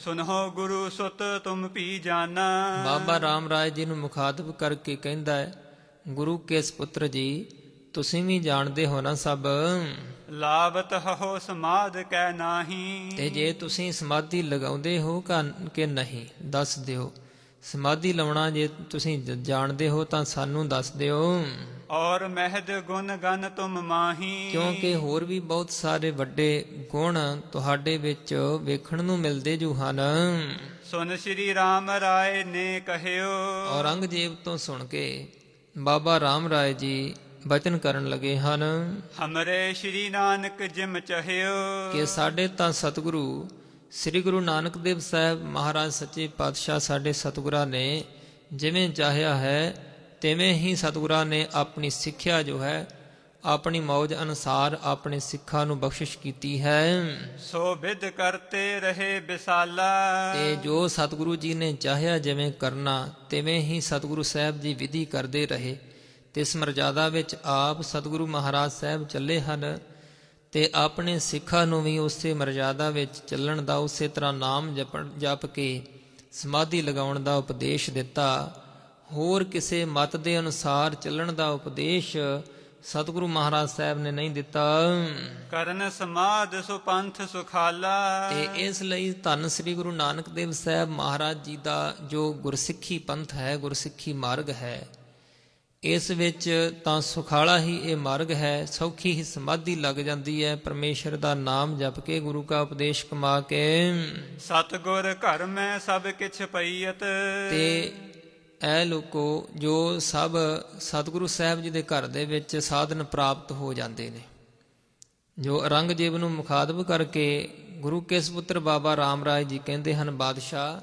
ਸੁਨਹੋ ਗੁਰੂ ਸੁਤ ਤੁਮ ਪੀ ਜਾਣਾ ਬਾਬਾ ਰਾਮ ਰਾਏ ਜੀ ਨੂੰ ਮੁਖਾਤਬ ਕਰਕੇ ਕਹਿੰਦਾ ਹੈ ਗੁਰੂ ਕੇਸ ਪੁੱਤਰ ਜੀ ਤੁਸੀਂ ਵੀ ਜਾਣਦੇ ਹੋ ਨਾ ਸਭ ਲਾਵਤ ਹੋ ਸਮਾਦ ਕੈ ਨਾਹੀ ਤੇ ਜੇ ਤੁਸੀਂ ਸਮਾਧੀ ਲਗਾਉਂਦੇ ਹੋ ਕਿ ਨਹੀਂ ਦੱਸ ਦਿਓ ਸਮਾਧੀ ਲਾਉਣਾ ਜੇ ਤੁਸੀਂ ਜਾਣਦੇ ਹੋ ਤਾਂ ਸਾਨੂੰ ਦੱਸ ਦਿਓ ਔਰ ਮਹਿਦ ਗੁਣ ਗਨ ਤੁਮ ਮਾਹੀ ਕਿਉਂਕਿ ਹੋਰ ਵੀ ਬਹੁਤ ਸਾਰੇ ਵੱਡੇ ਗੁਣ ਤੁਹਾਡੇ ਵਿੱਚ ਵੇਖਣ ਨੂੰ ਮਿਲਦੇ ਜੂ ਹਨ ਸੁਨ ਸ੍ਰੀ ਰਾਮ ਰਾਏ ਨੇ ਕਹਿਓ ਔਰੰਗਜ਼ੇਬ ਤੋਂ ਸੁਣ ਕੇ ਬਾਬਾ ਰਾਮ ਰਾਏ ਜੀ ਬਚਨ ਕਰਨ ਲਗੇ ਹਨ ਹਮਰੇ ਸ੍ਰੀ ਨਾਨਕ ਜਿਮ ਚਹਿਓ ਕਿ ਸਾਡੇ ਤਾਂ ਸਤਿਗੁਰੂ ਸ੍ਰੀ ਗੁਰੂ ਨਾਨਕ ਦੇਵ ਸਾਹਿਬ ਮਹਾਰਾਜ ਸੱਚੇ ਪਾਤਸ਼ਾਹ ਸਾਡੇ ਸਤਿਗੁਰਾਂ ਨੇ ਜਿਵੇਂ ਚਾਹਿਆ ਹੈ ਤਿਵੇਂ ਹੀ ਸਤਿਗੁਰਾਂ ਨੇ ਆਪਣੀ ਸਿੱਖਿਆ ਜੋ ਹੈ ਆਪਣੀ ਮੌਜ ਅਨਸਾਰ ਆਪਣੇ ਸਿੱਖਾਂ ਨੂੰ ਬਖਸ਼ਿਸ਼ ਕੀਤੀ ਹੈ ਸੋ ਵਿਦ ਕਰਤੇ ਰਹੇ ਵਿਸਾਲਾ ਤੇ ਜੋ ਸਤਿਗੁਰੂ ਜੀ ਨੇ ਚਾਹਿਆ ਜਿਵੇਂ ਕਰਨਾ ਤਿਵੇਂ ਹੀ ਸਤਿਗੁਰੂ ਸਾਹਿਬ ਜੀ ਵਿਧੀ ਕਰਦੇ ਰਹੇ ਤੇ ਇਸ ਮਰਜ਼ਾਦਾ ਵਿੱਚ ਆਪ ਸਤਿਗੁਰੂ ਮਹਾਰਾਜ ਸਾਹਿਬ ਚੱਲੇ ਹਨ ਤੇ ਆਪਣੇ ਸਿੱਖਾਂ ਨੂੰ ਵੀ ਉਸੇ ਮਰਜ਼ਾਦਾ ਵਿੱਚ ਚੱਲਣ ਦਾ ਉਸੇ ਤਰ੍ਹਾਂ ਨਾਮ ਜਪਣ ਜਪ ਕੇ ਸਮਾਧੀ ਲਗਾਉਣ ਦਾ ਉਪਦੇਸ਼ ਦਿੱਤਾ ਹੋਰ ਕਿਸੇ ਮਤ ਦੇ ਅਨੁਸਾਰ ਚੱਲਣ ਦਾ ਉਪਦੇਸ਼ ਸਤਿਗੁਰੂ ਮਹਾਰਾਜ ਸਾਹਿਬ ਨੇ ਨਹੀਂ ਦਿੱਤਾ ਕਰਨ ਸਮਾਧ ਸੁਪੰਥ ਸੁਖਾਲਾ ਤੇ ਇਸ ਲਈ ਧੰਨ ਸ੍ਰੀ ਗੁਰੂ ਨਾਨਕ ਦੇਵ ਸਾਹਿਬ ਮਹਾਰਾਜ ਜੀ ਦਾ ਜੋ ਗੁਰਸਿੱਖੀ ਪੰਥ ਹੈ ਗੁਰਸਿੱਖੀ ਮਾਰਗ ਹੈ ਇਸ ਵਿੱਚ ਤਾਂ ਸੁਖਾਲਾ ਹੀ ਇਹ ਮਾਰਗ ਹੈ ਸੌਖੀ ਹੀ ਸਮਾਧੀ ਲੱਗ ਜਾਂਦੀ ਹੈ ਪਰਮੇਸ਼ਰ ਦਾ ਨਾਮ ਜਪ ਕੇ ਗੁਰੂ ਕਾ ਉਪਦੇਸ਼ ਕਮਾ ਕੇ ਸਤਗੁਰ ਘਰ ਮੈਂ ਸਭ ਕਿਛ ਪਈਤ ਤੇ ਐ ਲੋਕੋ ਜੋ ਸਭ ਸਤਗੁਰੂ ਸਾਹਿਬ ਜੀ ਦੇ ਘਰ ਦੇ ਵਿੱਚ ਸਾਧਨ ਪ੍ਰਾਪਤ ਹੋ ਜਾਂਦੇ ਨੇ ਜੋ ਔਰੰਗਜ਼ੇਬ ਨੂੰ ਮੁਖਾਤਬ ਕਰਕੇ ਗੁਰੂ ਕੇਸ ਪੁੱਤਰ ਬਾਬਾ ਰਾਮ ਰਾਏ ਜੀ ਕਹਿੰਦੇ ਹਨ ਬਾਦਸ਼ਾਹ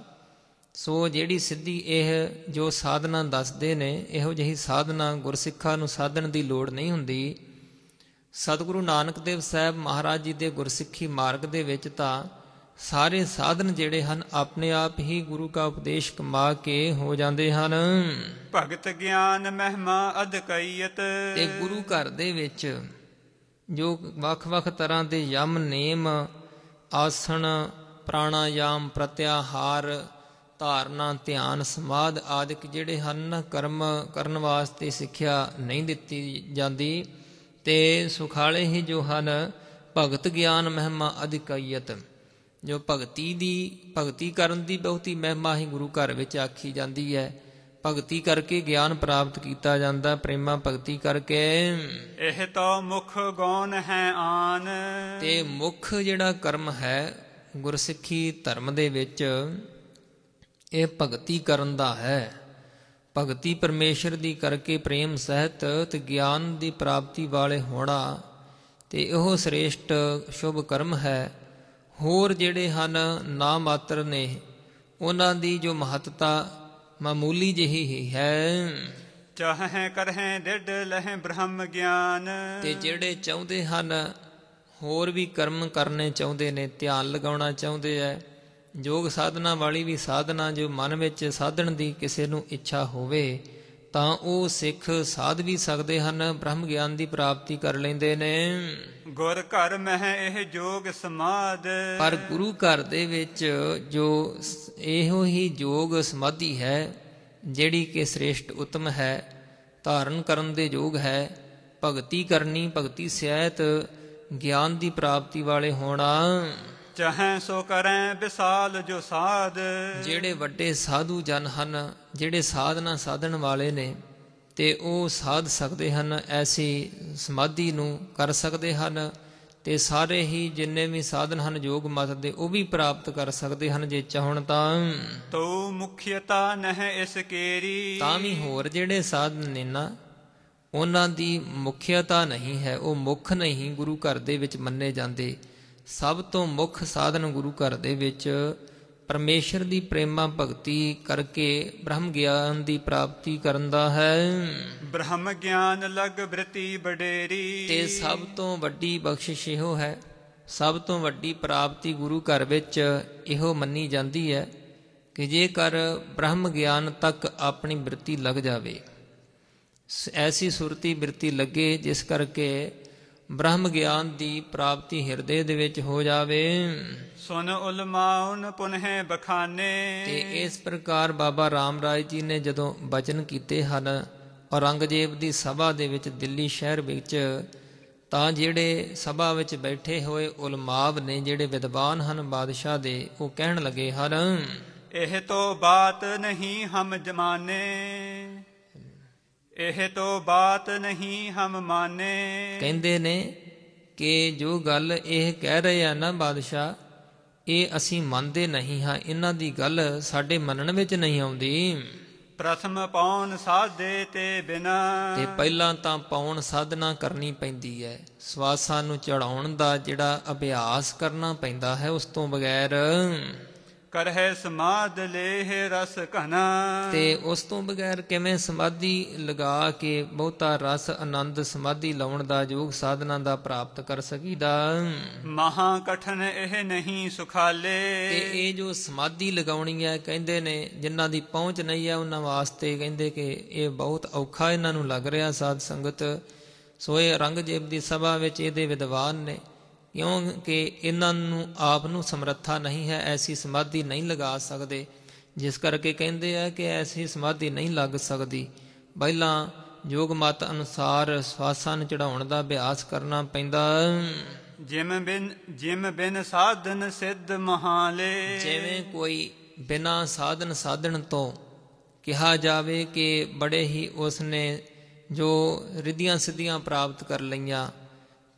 ਸੋ ਜਿਹੜੀ ਸਿੱਧੀ ਇਹ ਜੋ ਸਾਧਨਾ ਦੱਸਦੇ ਨੇ ਇਹੋ ਜਿਹੀ ਸਾਧਨਾ ਗੁਰਸਿੱਖਾਂ ਨੂੰ ਸਾਧਨ ਦੀ ਲੋੜ ਨਹੀਂ ਹੁੰਦੀ ਸਤਿਗੁਰੂ ਨਾਨਕ ਦੇਵ ਸਾਹਿਬ ਮਹਾਰਾਜ ਜੀ ਦੇ ਗੁਰਸਿੱਖੀ ਮਾਰਗ ਦੇ ਵਿੱਚ ਤਾਂ ਸਾਰੇ ਸਾਧਨ ਜਿਹੜੇ ਹਨ ਆਪਣੇ ਆਪ ਹੀ ਗੁਰੂ ਦਾ ਉਪਦੇਸ਼ ਕਮਾ ਕੇ ਹੋ ਜਾਂਦੇ ਹਨ ਭਗਤ ਗਿਆਨ ਮਹਿਮਾ ਅਧਕਈਤ ਤੇ ਗੁਰੂ ਘਰ ਦੇ ਵਿੱਚ ਜੋ ਵੱਖ-ਵੱਖ ਤਰ੍ਹਾਂ ਦੇ ਯਮ ਨੇਮ ਆਸਣ ਪ੍ਰਾਣਾਯਾਮ ਪ੍ਰਤਿਆਹਾਰ ਧਾਰਨਾ ਧਿਆਨ ਸਮਾਧ ਆਦਿਕ ਜਿਹੜੇ ਹਨ ਕਰਮ ਕਰਨ ਵਾਸਤੇ ਸਿੱਖਿਆ ਨਹੀਂ ਦਿੱਤੀ ਜਾਂਦੀ ਤੇ ਸੁਖਾਲੇ ਹੀ ਜੋ ਹਨ ਭਗਤ ਗਿਆਨ ਮਹਿਮਾ ਅਧਿਕਾਇਤ ਜੋ ਭਗਤੀ ਦੀ ਭਗਤੀ ਕਰਨ ਦੀ ਬਹੁਤੀ ਮਹਿਮਾ ਹੀ ਗੁਰੂ ਘਰ ਵਿੱਚ ਆਖੀ ਜਾਂਦੀ ਹੈ ਭਗਤੀ ਕਰਕੇ ਗਿਆਨ ਪ੍ਰਾਪਤ ਕੀਤਾ ਜਾਂਦਾ ਪ੍ਰੇਮਾ ਭਗਤੀ ਕਰਕੇ ਇਹ ਤਾਂ ਮੁਖ ਗੌਣ ਹੈ ਆਨ ਤੇ ਮੁਖ ਜਿਹੜਾ ਕਰਮ ਹੈ ਗੁਰਸਿੱਖੀ ਧਰਮ ਦੇ ਵਿੱਚ ਇਹ ਭਗਤੀ ਕਰਨ ਦਾ ਹੈ ਭਗਤੀ ਪਰਮੇਸ਼ਰ ਦੀ ਕਰਕੇ ਪ੍ਰੇਮ ਸਹਿਤ ਤੇ ਗਿਆਨ ਦੀ ਪ੍ਰਾਪਤੀ ਵਾਲੇ ਹੋਣਾ ਤੇ ਇਹੋ ਸ੍ਰੇਸ਼ਟ ਸ਼ੁਭ ਕਰਮ ਹੈ ਹੋਰ ਜਿਹੜੇ ਹਨ ਨਾ ਮਾਤਰ ਨੇ ਉਹਨਾਂ ਦੀ ਜੋ ਮਹੱਤਤਾ ਮਾਮੂਲੀ ਜਿਹੀ ਹੀ ਹੈ ਚਾਹੇ ਕਰਹੇ ਡਿਡ ਲਹੇ ਬ੍ਰਹਮ ਗਿਆਨ ਤੇ ਜਿਹੜੇ ਚਾਹੁੰਦੇ ਹਨ ਹੋਰ ਵੀ ਕਰਮ ਕਰਨੇ ਚਾਹੁੰਦੇ ਨੇ ਧਿਆਨ ਲਗਾਉਣਾ ਚਾਹੁੰਦੇ ਐ ਯੋਗ ਸਾਧਨਾ ਵਾਲੀ ਵੀ ਸਾਧਨਾ ਜੋ ਮਨ ਵਿੱਚ ਸਾਧਣ ਦੀ ਕਿਸੇ ਨੂੰ ਇੱਛਾ ਹੋਵੇ ਤਾਂ ਉਹ ਸਿੱਖ ਸਾਧ ਵੀ ਸਕਦੇ ਹਨ ਬ੍ਰਹਮ ਗਿਆਨ ਦੀ ਪ੍ਰਾਪਤੀ ਕਰ ਲੈਂਦੇ ਨੇ ਗੁਰ ਘਰ ਮਹਿ ਇਹ ਜੋਗ ਸਮਾਦ ਪਰ ਗੁਰੂ ਘਰ ਦੇ ਵਿੱਚ ਜੋ ਇਹੋ ਹੀ ਜੋਗ ਸਮਾਧੀ ਹੈ ਜਿਹੜੀ ਕਿ ਸ੍ਰੇਸ਼ਟ ਉਤਮ ਹੈ ਧਾਰਨ ਕਰਨ ਦੇ ਯੋਗ ਹੈ ਭਗਤੀ ਕਰਨੀ ਭਗਤੀ ਸਹਿਤ ਗਿਆਨ ਦੀ ਪ੍ਰਾਪਤੀ ਵਾਲੇ ਹੋਣਾ ਚਹੈ ਸੋ ਕਰੈ ਵਿਸਾਲ ਜੋ ਸਾਧ ਜਿਹੜੇ ਵੱਡੇ ਸਾਧੂ ਜਨ ਹਨ ਜਿਹੜੇ ਸਾਧਨਾ ਸਾਧਣ ਵਾਲੇ ਨੇ ਤੇ ਉਹ ਸਾਧ ਸਕਦੇ ਹਨ ਐਸੀ ਸਮਾਧੀ ਨੂੰ ਕਰ ਸਕਦੇ ਹਨ ਤੇ ਸਾਰੇ ਹੀ ਜਿੰਨੇ ਵੀ ਸਾਧਨ ਹਨ ਯੋਗ ਮਤ ਦੇ ਉਹ ਵੀ ਪ੍ਰਾਪਤ ਕਰ ਸਕਦੇ ਹਨ ਜੇ ਚਾਹਣ ਤਾਂ ਤਉ ਮੁਖਯਤਾ ਨਹ ਇਸ ਕੇਰੀ ਤਾਂ ਵੀ ਹੋਰ ਜਿਹੜੇ ਸਾਧਨ ਨੇ ਨਾ ਉਹਨਾਂ ਦੀ ਮੁਖਯਤਾ ਨਹੀਂ ਹੈ ਉਹ ਮੁੱਖ ਨਹੀਂ ਗੁਰੂ ਘਰ ਦੇ ਵਿੱਚ ਮੰਨੇ ਜਾਂਦੇ ਸਭ ਤੋਂ ਮੁੱਖ ਸਾਧਨ ਗੁਰੂ ਘਰ ਦੇ ਵਿੱਚ ਪਰਮੇਸ਼ਰ ਦੀ ਪ੍ਰੇਮਾ ਭਗਤੀ ਕਰਕੇ ਬ੍ਰਹਮ ਗਿਆਨ ਦੀ ਪ੍ਰਾਪਤੀ ਕਰਨ ਦਾ ਹੈ ਬ੍ਰਹਮ ਗਿਆਨ ਲਗ ਬ੍ਰਤੀ ਬਡੇਰੀ ਤੇ ਸਭ ਤੋਂ ਵੱਡੀ ਬਖਸ਼ਿਸ਼ ਇਹੋ ਹੈ ਸਭ ਤੋਂ ਵੱਡੀ ਪ੍ਰਾਪਤੀ ਗੁਰੂ ਘਰ ਵਿੱਚ ਇਹੋ ਮੰਨੀ ਜਾਂਦੀ ਹੈ ਕਿ ਜੇਕਰ ਬ੍ਰਹਮ ਗਿਆਨ ਤੱਕ ਆਪਣੀ ਬ੍ਰਤੀ ਲੱਗ ਜਾਵੇ ਐਸੀ ਸੁਰਤੀ ਬ੍ਰਤੀ ਲੱਗੇ ਜਿਸ ਕਰਕੇ ਬ੍ਰਹਮ ਗਿਆਨ ਦੀ ਪ੍ਰਾਪਤੀ ਹਿਰਦੇ ਦੇ ਵਿੱਚ ਹੋ ਜਾਵੇ ਸੁਨ ਉਲਮਾਉਨ ਪੁਨਹਿ ਬਖਾਨੇ ਤੇ ਇਸ ਪ੍ਰਕਾਰ ਬਾਬਾ ਰਾਮ ਰਾਜ ਜੀ ਨੇ ਜਦੋਂ ਬਚਨ ਕੀਤੇ ਹਨ ਔਰੰਗਜ਼ੇਬ ਦੀ ਸਭਾ ਦੇ ਵਿੱਚ ਦਿੱਲੀ ਸ਼ਹਿਰ ਵਿੱਚ ਤਾਂ ਜਿਹੜੇ ਸਭਾ ਵਿੱਚ ਬੈਠੇ ਹੋਏ ਉਲਮਾਵ ਨੇ ਜਿਹੜੇ ਵਿਦਵਾਨ ਹਨ ਬਾਦਸ਼ਾਹ ਦੇ ਉਹ ਕਹਿਣ ਲੱਗੇ ਹਨ ਇਹ ਤੋਂ ਬਾਤ ਨਹੀਂ ਹਮ ਜਮਾਨੇ ਇਹ ਤੋ ਬਾਤ ਨਹੀਂ ਹਮ ਮਾਨੇ ਕਹਿੰਦੇ ਨੇ ਕਿ ਜੋ ਗੱਲ ਇਹ ਕਹਿ ਰਹੇ ਆ ਨਾ ਬਾਦਸ਼ਾਹ ਇਹ ਅਸੀਂ ਮੰਨਦੇ ਨਹੀਂ ਹਾਂ ਇਹਨਾਂ ਦੀ ਗੱਲ ਸਾਡੇ ਮੰਨਣ ਵਿੱਚ ਨਹੀਂ ਆਉਂਦੀ ਪ੍ਰਥਮ ਪੌਣ ਸਾਧੇ ਤੇ ਬਿਨਾ ਤੇ ਪਹਿਲਾਂ ਤਾਂ ਪੌਣ ਸਾਧਨਾ ਕਰਨੀ ਪੈਂਦੀ ਹੈ ਸਵਾਸਾਂ ਨੂੰ ਚੜਾਉਣ ਦਾ ਜਿਹੜਾ ਅਭਿਆਸ ਕਰਨਾ ਪੈਂਦਾ ਹੈ ਉਸ ਤੋਂ ਬਗੈਰ ਕਰਹਿ ਸਮਾਦ ਲੇਹ ਰਸ ਘਨਾ ਤੇ ਉਸ ਤੋਂ ਬਗੈਰ ਕਿਵੇਂ ਸਮਾਧੀ ਲਗਾ ਕੇ ਬਹੁਤਾ ਰਸ ਆਨੰਦ ਸਮਾਧੀ ਲਾਉਣ ਦਾ ਯੋਗ ਸਾਧਨਾ ਦਾ ਪ੍ਰਾਪਤ ਕਰ ਸਕੀਦਾ ਮਹਾ ਕਠਨ ਇਹ ਨਹੀਂ ਸੁਖਾਲੇ ਤੇ ਇਹ ਜੋ ਸਮਾਧੀ ਲਗਾਉਣੀ ਹੈ ਕਹਿੰਦੇ ਨੇ ਜਿਨ੍ਹਾਂ ਦੀ ਪਹੁੰਚ ਨਹੀਂ ਹੈ ਉਹਨਾਂ ਵਾਸਤੇ ਕਹਿੰਦੇ ਕਿ ਇਹ ਬਹੁਤ ਔਖਾ ਇਹਨਾਂ ਨੂੰ ਲੱਗ ਰਿਹਾ ਸਾਧ ਸੰਗਤ ਸੋਏ ਰੰਗਜੇਬ ਦੀ ਸਭਾ ਵਿੱਚ ਇਹਦੇ ਵਿਦਵਾਨ ਨੇ ਕਿਉਂਕਿ ਇਹਨਾਂ ਨੂੰ ਆਪ ਨੂੰ ਸਮਰੱਥਾ ਨਹੀਂ ਹੈ ਐਸੀ ਸਮਾਧੀ ਨਹੀਂ ਲਗਾ ਸਕਦੇ ਜਿਸ ਕਰਕੇ ਕਹਿੰਦੇ ਆ ਕਿ ਐਸੀ ਸਮਾਧੀ ਨਹੀਂ ਲੱਗ ਸਕਦੀ ਪਹਿਲਾਂ ਯੋਗ ਮਤ ਅਨੁਸਾਰ ਸਵਾਸਾਂ ਨੂੰ ਚੜਾਉਣ ਦਾ ਅਭਿਆਸ ਕਰਨਾ ਪੈਂਦਾ ਜਿਮ ਬਿਨ ਜਿਮ ਬਿਨ ਸਾਧਨ ਸਿੱਧ ਮਹਾਲੇ ਜਿਵੇਂ ਕੋਈ ਬਿਨਾ ਸਾਧਨ ਸਾਧਣ ਤੋਂ ਕਿਹਾ ਜਾਵੇ ਕਿ ਬੜੇ ਹੀ ਉਸ ਨੇ ਜੋ ਰਿਧੀਆਂ ਸਿੱਧੀਆਂ ਪ੍ਰਾਪਤ ਕਰ ਲਈਆਂ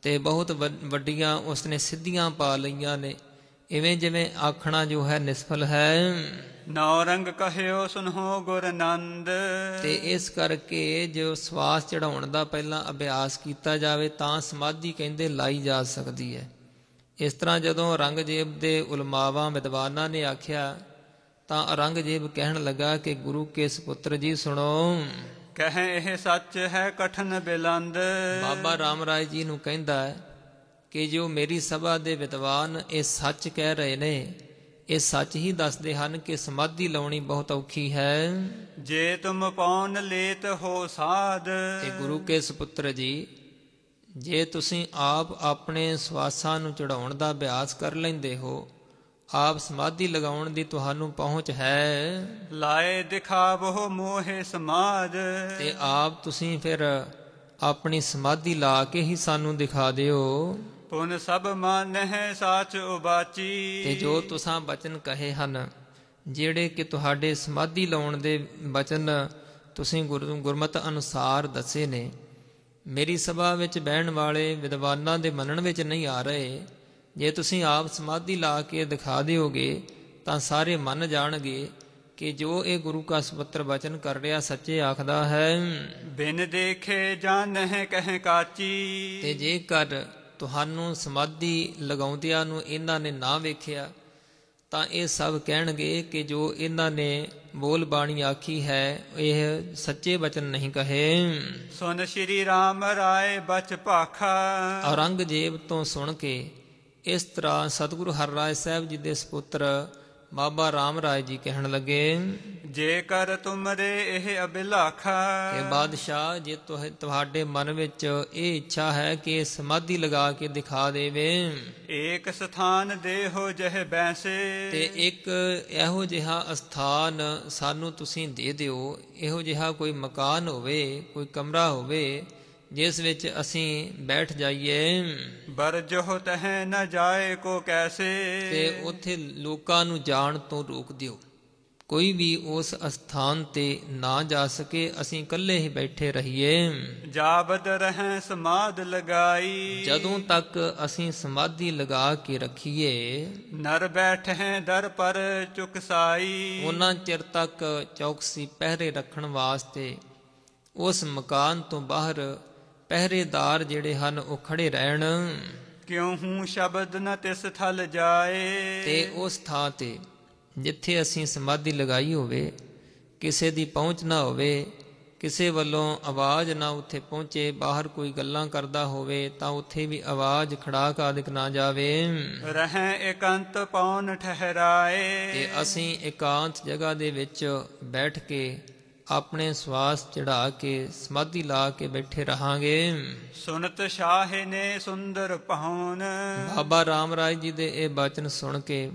ਤੇ ਬਹੁਤ ਵੱਡੀਆਂ ਉਸਨੇ ਸਿੱਧੀਆਂ ਪਾ ਲਈਆਂ ਨੇ ਇਵੇਂ ਜਿਵੇਂ ਆਖਣਾ ਜੋ ਹੈ ਨਿਸਫਲ ਹੈ ਨੌ ਰੰਗ ਕਹਿਓ ਸੁਨੋ ਗੁਰਨੰਦ ਤੇ ਇਸ ਕਰਕੇ ਜੋ ਸਵਾਸ ਚੜਾਉਣ ਦਾ ਪਹਿਲਾਂ ਅਭਿਆਸ ਕੀਤਾ ਜਾਵੇ ਤਾਂ ਸਮਾਧੀ ਕਹਿੰਦੇ ਲਾਈ ਜਾ ਸਕਦੀ ਹੈ ਇਸ ਤਰ੍ਹਾਂ ਜਦੋਂ ਰੰਗਜੀਬ ਦੇ ਉਲਮਾਵਾਂ ਵਿਦਵਾਨਾਂ ਨੇ ਆਖਿਆ ਤਾਂ ਰੰਗਜੀਬ ਕਹਿਣ ਲੱਗਾ ਕਿ ਗੁਰੂ ਕੇ ਸੁਪੁੱਤਰ ਜੀ ਸੁਣੋ ਕਹੇ ਇਹ ਸੱਚ ਹੈ ਕਠਨ ਬਿਲੰਦ ਬਾਬਾ ਰਾਮ ਰਾਜ ਜੀ ਨੂੰ ਕਹਿੰਦਾ ਕਿ ਜੋ ਮੇਰੀ ਸਭਾ ਦੇ ਵਿਦਵਾਨ ਇਹ ਸੱਚ ਕਹਿ ਰਹੇ ਨੇ ਇਹ ਸੱਚ ਹੀ ਦੱਸਦੇ ਹਨ ਕਿ ਸਮਾਧੀ ਲਾਉਣੀ ਬਹੁਤ ਔਖੀ ਹੈ ਜੇ ਤੁਮ ਪਉਨ ਲੇਤ ਹੋ ਸਾਧ ਤੇ ਗੁਰੂ ਕੇ ਸੁਪੁੱਤਰ ਜੀ ਜੇ ਤੁਸੀਂ ਆਪ ਆਪਣੇ ਸਵਾਸਾਂ ਨੂੰ ਚੜਾਉਣ ਦਾ ਅਭਿਆਸ ਕਰ ਲੈਂਦੇ ਹੋ ਆਪ ਸਮਾਧੀ ਲਗਾਉਣ ਦੀ ਤੁਹਾਨੂੰ ਪਹੁੰਚ ਹੈ ਲਾਏ ਦਿਖਾਵੋ ਮੋਹੇ ਸਮਾਦ ਤੇ ਆਪ ਤੁਸੀਂ ਫਿਰ ਆਪਣੀ ਸਮਾਧੀ ਲਾ ਕੇ ਹੀ ਸਾਨੂੰ ਦਿਖਾ ਦਿਓ ਪੁਨ ਸਭ ਮਨ ਹੈ ਸਾਚ ਉਬਾਚੀ ਤੇ ਜੋ ਤੁਸੀਂ ਬਚਨ ਕਹੇ ਹਨ ਜਿਹੜੇ ਕਿ ਤੁਹਾਡੇ ਸਮਾਧੀ ਲਾਉਣ ਦੇ ਬਚਨ ਤੁਸੀਂ ਗੁਰਮਤ ਅਨੁਸਾਰ ਦੱਸੇ ਨੇ ਮੇਰੀ ਸਭਾ ਵਿੱਚ ਬਹਿਣ ਵਾਲੇ ਵਿਦਵਾਨਾਂ ਦੇ ਮੰਨਣ ਵਿੱਚ ਨਹੀਂ ਆ ਰਹੇ ਜੇ ਤੁਸੀਂ ਆਪ ਸਮਾਧੀ ਲਾ ਕੇ ਦਿਖਾ ਦਿਓਗੇ ਤਾਂ ਸਾਰੇ ਮੰਨ ਜਾਣਗੇ ਕਿ ਜੋ ਇਹ ਗੁਰੂ ਕਾ ਸੁਪੱਤਰ ਬਚਨ ਕਰ ਰਿਹਾ ਸੱਚੇ ਆਖਦਾ ਹੈ ਬਿਨ ਦੇਖੇ ਜਨ ਹੈ ਕਹਿ ਕਾਚੀ ਤੇ ਜੇਕਰ ਤੁਹਾਨੂੰ ਸਮਾਧੀ ਲਗਾਉਂਦਿਆਂ ਨੂੰ ਇਹਨਾਂ ਨੇ ਨਾ ਵੇਖਿਆ ਤਾਂ ਇਹ ਸਭ ਕਹਿਣਗੇ ਕਿ ਜੋ ਇਹਨਾਂ ਨੇ ਬੋਲ ਬਾਣੀ ਆਖੀ ਹੈ ਇਹ ਸੱਚੇ ਬਚਨ ਨਹੀਂ ਕਹੇ ਸੁਨ ਸ਼੍ਰੀ ਰਾਮ ਰਾਏ ਬਚ ਭਾਖਾ ਔਰੰਗਜ਼ੇਬ ਤੋਂ ਸੁਣ ਕੇ ਇਸ ਤਰ੍ਹਾਂ ਸਤਿਗੁਰੂ ਹਰਰਾਏ ਸਾਹਿਬ ਜੀ ਦੇ ਸੁਪੁੱਤਰ ਬਾਬਾ ਰਾਮ ਰਾਏ ਜੀ ਕਹਿਣ ਲੱਗੇ ਜੇਕਰ ਤੁਮਰੇ ਇਹ ਅਬਿਲਾਖਾ ਇਹ ਬਾਦਸ਼ਾਹ ਜੇ ਤੁਹਾਡੇ ਮਨ ਵਿੱਚ ਇਹ ਇੱਛਾ ਹੈ ਕਿ ਸਮਾਧੀ ਲਗਾ ਕੇ ਦਿਖਾ ਦੇਵੇ ਇੱਕ ਸਥਾਨ ਦੇਹੋ ਜਹ ਬੈਸੇ ਤੇ ਇੱਕ ਇਹੋ ਜਿਹਾ ਸਥਾਨ ਸਾਨੂੰ ਤੁਸੀਂ ਦੇ ਦਿਓ ਇਹੋ ਜਿਹਾ ਕੋਈ ਮਕਾਨ ਹੋਵੇ ਕੋਈ ਕਮਰਾ ਹੋਵੇ ਜਿਸ ਵਿੱਚ ਅਸੀਂ ਬੈਠ ਜਾਈਏ ਬਰ ਜੋ ਤਹ ਨ ਜਾਏ ਕੋ ਕੈਸੇ ਤੇ ਉੱਥੇ ਲੋਕਾਂ ਨੂੰ ਜਾਣ ਤੋਂ ਰੋਕ ਦਿਓ ਕੋਈ ਵੀ ਉਸ ਅਸਥਾਨ ਤੇ ਨਾ ਜਾ ਸਕੇ ਅਸੀਂ ਇਕੱਲੇ ਹੀ ਬੈਠੇ ਰਹੀਏ ਜਾਬਦ ਰਹੇ ਸਮਾਦ ਲਗਾਈ ਜਦੋਂ ਤੱਕ ਅਸੀਂ ਸਮਾਧੀ ਲਗਾ ਕੇ ਰੱਖੀਏ ਨਰ ਬੈਠੇ ਦਰ ਪਰ ਚੁਕਸਾਈ ਉਹਨਾਂ ਚਿਰ ਤੱਕ ਚੌਕਸੀ ਪਹਿਰੇ ਰੱਖਣ ਵਾਸਤੇ ਉਸ ਮਕਾਨ ਤੋਂ ਬਾਹਰ ਪਹਿਰੇਦਾਰ ਜਿਹੜੇ ਹਨ ਉਹ ਖੜੇ ਰਹਿਣ ਕਿਉਂ ਹੂੰ ਸ਼ਬਦ ਨ ਤਿਸ ਥਲ ਜਾਏ ਤੇ ਉਸ ਥਾਂ ਤੇ ਜਿੱਥੇ ਅਸੀਂ ਸਮਾਧੀ ਲਗਾਈ ਹੋਵੇ ਕਿਸੇ ਦੀ ਪਹੁੰਚ ਨਾ ਹੋਵੇ ਕਿਸੇ ਵੱਲੋਂ ਆਵਾਜ਼ ਨਾ ਉੱਥੇ ਪਹੁੰਚੇ ਬਾਹਰ ਕੋਈ ਗੱਲਾਂ ਕਰਦਾ ਹੋਵੇ ਤਾਂ ਉੱਥੇ ਵੀ ਆਵਾਜ਼ ਖੜਾਕ ਆਦਿਕ ਨਾ ਜਾਵੇ ਰਹਿ ਇਕੰਤ ਪੌਣ ਠਹਿਰਾਏ ਤੇ ਅਸੀਂ ਇਕਾਂਤ ਜਗ੍ਹਾ ਦੇ ਵਿੱਚ ਬੈਠ ਕੇ ਆਪਣੇ ਸਵਾਸ ਚੜਾ ਕੇ ਸਮਾਧੀ ਲਾ ਕੇ ਬੈਠੇ ਰਹਾਂਗੇ ਸੁਨਤ ਸ਼ਾਹ ਨੇ ਸੁੰਦਰ ਪਹੋਨ ਬਾਬਾ ਰਾਮ ਰਾਜ ਜੀ ਦੇ ਇਹ ਬਚਨ ਸੁਣ ਕੇ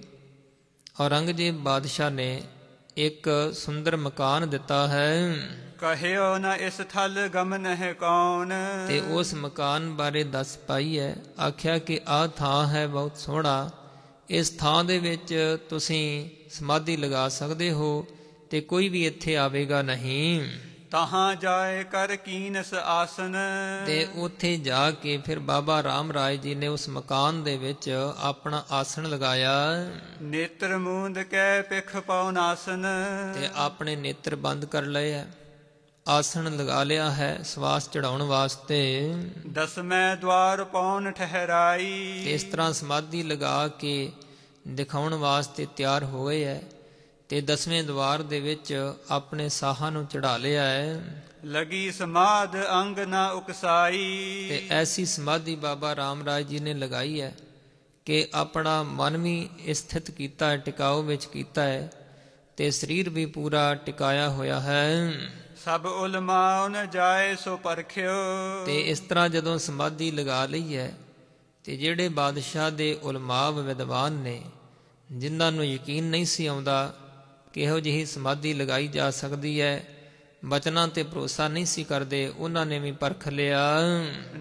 ਔਰੰਗਜ਼ੇਬ ਬਾਦਸ਼ਾਹ ਨੇ ਇੱਕ ਸੁੰਦਰ ਮਕਾਨ ਦਿੱਤਾ ਹੈ ਕਹਿਓ ਨਾ ਇਸ ਥਲ ਗਮਨ ਹੈ ਕੌਣ ਤੇ ਉਸ ਮਕਾਨ ਬਾਰੇ ਦੱਸ ਪਾਈ ਹੈ ਆਖਿਆ ਕਿ ਆਹ ਥਾਂ ਹੈ ਬਹੁਤ ਸੋਹਣਾ ਇਸ ਥਾਂ ਦੇ ਵਿੱਚ ਤੁਸੀਂ ਸਮਾਧੀ ਲਗਾ ਸਕਦੇ ਹੋ ਤੇ ਕੋਈ ਵੀ ਇੱਥੇ ਆਵੇਗਾ ਨਹੀਂ ਤਹਾਂ ਜਾਏ ਕਰ ਕੀਨਸ ਆਸਨ ਤੇ ਉੱਥੇ ਜਾ ਕੇ ਫਿਰ ਬਾਬਾ ਰਾਮ ਰਾਏ ਜੀ ਨੇ ਉਸ ਮਕਾਨ ਦੇ ਵਿੱਚ ਆਪਣਾ ਆਸਣ ਲਗਾਇਆ ਨੇਤਰ ਮੂੰਦ ਕੇ ਪਿਖ ਪਾਉਨ ਆਸਨ ਤੇ ਆਪਣੇ ਨੇਤਰ ਬੰਦ ਕਰ ਲਏ ਆ ਆਸਣ ਲਗਾ ਲਿਆ ਹੈ ਸਵਾਸ ਚੜਾਉਣ ਵਾਸਤੇ ਦਸਵੇਂ ਦਵਾਰ ਪੌਣ ਠਹਿਰਾਈ ਇਸ ਤਰ੍ਹਾਂ ਸਮਾਧੀ ਲਗਾ ਕੇ ਦਿਖਾਉਣ ਵਾਸਤੇ ਤਿਆਰ ਹੋਏ ਹੈ ਤੇ ਦਸਵੇਂ ਦਵਾਰ ਦੇ ਵਿੱਚ ਆਪਣੇ ਸਾਹਾਂ ਨੂੰ ਚੜਾ ਲਿਆ ਹੈ ਲਗੀ ਸਮਾਧ ਅੰਗ ਨਾ ਉਕਸਾਈ ਤੇ ਐਸੀ ਸਮਾਧੀ ਬਾਬਾ ਰਾਮਰਾਜ ਜੀ ਨੇ ਲਗਾਈ ਹੈ ਕਿ ਆਪਣਾ ਮਨ ਵੀ ਸਥਿਤ ਕੀਤਾ ਹੈ ਟਿਕਾਉ ਵਿੱਚ ਕੀਤਾ ਹੈ ਤੇ ਸਰੀਰ ਵੀ ਪੂਰਾ ਟਿਕਾਇਆ ਹੋਇਆ ਹੈ ਸਭ ਉਲਮਾ ਉਹਨ ਜਾਏ ਸੋ ਪਰਖਿਓ ਤੇ ਇਸ ਤਰ੍ਹਾਂ ਜਦੋਂ ਸਮਾਧੀ ਲਗਾ ਲਈ ਹੈ ਤੇ ਜਿਹੜੇ ਬਾਦਸ਼ਾਹ ਦੇ ਉਲਮਾ ਵਿਦਵਾਨ ਨੇ ਜਿਨ੍ਹਾਂ ਨੂੰ ਯਕੀਨ ਨਹੀਂ ਸੀ ਆਉਂਦਾ ਕਿਹੋ ਜਿਹੀ ਸਮਾਧੀ ਲਗਾਈ ਜਾ ਸਕਦੀ ਹੈ ਬਚਨਾਂ ਤੇ ਭਰੋਸਾ ਨਹੀਂ ਸੀ ਕਰਦੇ ਉਹਨਾਂ ਨੇ ਵੀ ਪਰਖ ਲਿਆ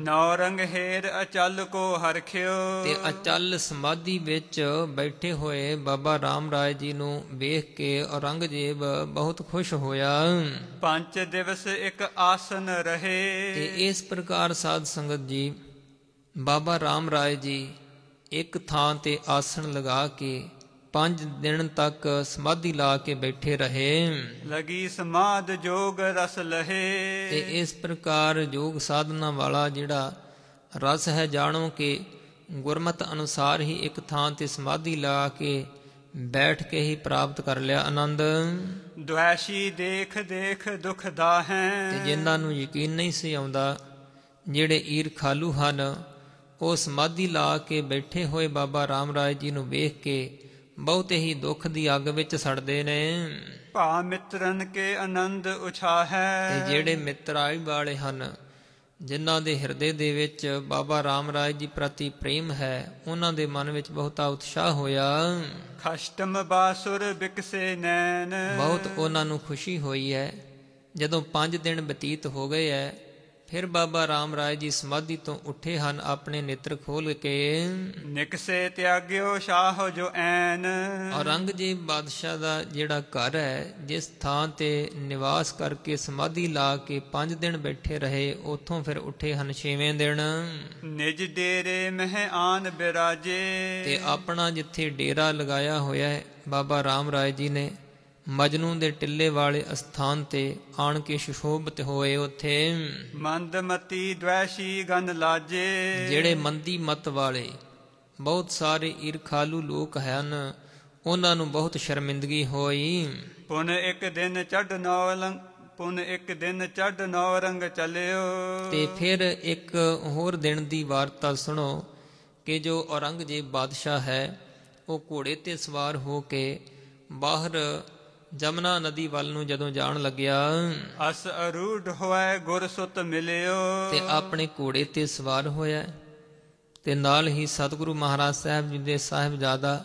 ਨੌਰੰਗ ਹੇਰ ਅਚਲ ਕੋ ਹਰਖਿਓ ਤੇ ਅਚਲ ਸਮਾਧੀ ਵਿੱਚ ਬੈਠੇ ਹੋਏ ਬਾਬਾ ਰਾਮ ਰਾਏ ਜੀ ਨੂੰ ਵੇਖ ਕੇ ਔਰੰਗਜ਼ੇਬ ਬਹੁਤ ਖੁਸ਼ ਹੋਇਆ ਪੰਜ ਦਿਵਸ ਇੱਕ ਆਸਨ ਰਹੇ ਤੇ ਇਸ ਪ੍ਰਕਾਰ ਸਾਧ ਸੰਗਤ ਜੀ ਬਾਬਾ ਰਾਮ ਰਾਏ ਜੀ ਇੱਕ ਥਾਂ ਤੇ ਆਸਣ ਲਗਾ ਕੇ ਪੰਜ ਦਿਨ ਤੱਕ ਸਮਾਧੀ ਲਾ ਕੇ ਬੈਠੇ ਰਹੇ ਲਗੀ ਸਮਾਧ ਜੋਗ ਰਸ ਲਹੇ ਤੇ ਇਸ ਪ੍ਰਕਾਰ ਜੋਗ ਸਾਧਨਾ ਵਾਲਾ ਜਿਹੜਾ ਰਸ ਹੈ ਜਾਣੋ ਕਿ ਗੁਰਮਤ ਅਨੁਸਾਰ ਹੀ ਇੱਕ ਥਾਂ ਤੇ ਸਮਾਧੀ ਲਾ ਕੇ ਬੈਠ ਕੇ ਹੀ ਪ੍ਰਾਪਤ ਕਰ ਲਿਆ ਆਨੰਦ ਦੁਆਸ਼ੀ ਦੇਖ ਦੇਖ ਦਾ ਹੈ ਤੇ ਜਿਨ੍ਹਾਂ ਨੂੰ ਯਕੀਨ ਨਹੀਂ ਸੀ ਆਉਂਦਾ ਜਿਹੜੇ ਈਰਖਾਲੂ ਹਨ ਉਹ ਸਮਾਧੀ ਲਾ ਕੇ ਬੈਠੇ ਹੋਏ ਬਾਬਾ ਰਾਮ ਰਾਏ ਜੀ ਨੂੰ ਵੇਖ ਕੇ ਬਹੁਤੇ ਹੀ ਦੁੱਖ ਦੀ ਅੱਗ ਵਿੱਚ ਸੜਦੇ ਨੇ ਭਾ ਮਿੱਤਰਨ ਕੇ ਆਨੰਦ ਉਛਾਹੈ ਤੇ ਜਿਹੜੇ ਮਿੱਤਰ ਆਈ ਵਾਲੇ ਹਨ ਜਿਨ੍ਹਾਂ ਦੇ ਹਿਰਦੇ ਦੇ ਵਿੱਚ ਬਾਬਾ ਰਾਮ ਰਾਜ ਜੀ ਪ੍ਰਤੀ ਪ੍ਰੇਮ ਹੈ ਉਹਨਾਂ ਦੇ ਮਨ ਵਿੱਚ ਬਹੁਤਾ ਉਤਸ਼ਾਹ ਹੋਇਆ ਖਸ਼ਟਮ ਬਾਸੁਰ ਬਿਕਸੇ ਨੈਣ ਬਹੁਤ ਉਹਨਾਂ ਨੂੰ ਖੁਸ਼ੀ ਹੋਈ ਹੈ ਜਦੋਂ 5 ਦਿਨ ਬਤੀਤ ਹੋ ਗਏ ਹੈ ਫਿਰ ਬਾਬਾ ਰਾਮ ਰਾਏ ਜੀ ਸਮਾਧੀ ਤੋਂ ਉੱਠੇ ਹਨ ਆਪਣੇ ਨੇਤਰ ਖੋਲ ਕੇ ਨਿਕਸੇ ਤਿਆਗਿਓ ਸ਼ਾਹ ਜੋ ਐਨ ਔਰੰਗਜ਼ੇਬ ਬਾਦਸ਼ਾਹ ਦਾ ਜਿਹੜਾ ਘਰ ਹੈ ਜਿਸ ਥਾਂ ਤੇ ਨਿਵਾਸ ਕਰਕੇ ਸਮਾਧੀ ਲਾ ਕੇ 5 ਦਿਨ ਬੈਠੇ ਰਹੇ ਉਥੋਂ ਫਿਰ ਉੱਠੇ ਹਨ 6ਵੇਂ ਦਿਨ ਨਿਜ ਡੇਰੇ ਮਹਿ ਆਨ ਬਿਰਾਜੇ ਤੇ ਆਪਣਾ ਜਿੱਥੇ ਡੇਰਾ ਲਗਾਇਆ ਹੋਇਆ ਹੈ ਬਾਬਾ ਰਾਮ ਰਾਏ ਜੀ ਨੇ ਮਜਨੂ ਦੇ ਟਿੱਲੇ ਵਾਲੇ ਅਸਥਾਨ ਤੇ ਆਣ ਕੇ ਸ਼ੋਭਤ ਹੋਏ ਉਥੇ ਮੰਦਮਤੀ ਦ્વੈਸ਼ੀ ਗਨ ਲਾਜੇ ਜਿਹੜੇ ਮੰਦੀ ਮਤ ਵਾਲੇ ਬਹੁਤ ਸਾਰੇ ਈਰਖਾਲੂ ਲੋਕ ਹਨ ਉਹਨਾਂ ਨੂੰ ਬਹੁਤ ਸ਼ਰਮਿੰਦਗੀ ਹੋਈ ਪੁਨ ਇੱਕ ਦਿਨ ਚੜ ਨੌਲੰ ਪੁਨ ਇੱਕ ਦਿਨ ਚੜ ਨੌ ਰੰਗ ਚਲਿਓ ਤੇ ਫਿਰ ਇੱਕ ਹੋਰ ਦਿਨ ਦੀ ਵਾਰਤਾ ਸੁਣੋ ਕਿ ਜੋ ਔਰੰਗਜ਼ੇਬ ਬਾਦਸ਼ਾਹ ਹੈ ਉਹ ਘੋੜੇ ਤੇ ਸਵਾਰ ਹੋ ਕੇ ਬਾਹਰ ਜਮਨਾ ਨਦੀ ਵੱਲ ਨੂੰ ਜਦੋਂ ਜਾਣ ਲੱਗਿਆ ਅਸ ਅਰੂਢ ਹੋਇ ਗੁਰ ਸੁਤ ਮਿਲਿਓ ਤੇ ਆਪਣੇ ਘੋੜੇ ਤੇ ਸਵਾਰ ਹੋਇਆ ਤੇ ਨਾਲ ਹੀ ਸਤਿਗੁਰੂ ਮਹਾਰਾਜ ਸਾਹਿਬ ਜੀ ਦੇ ਸਾਹਿਬਜ਼ਾਦਾ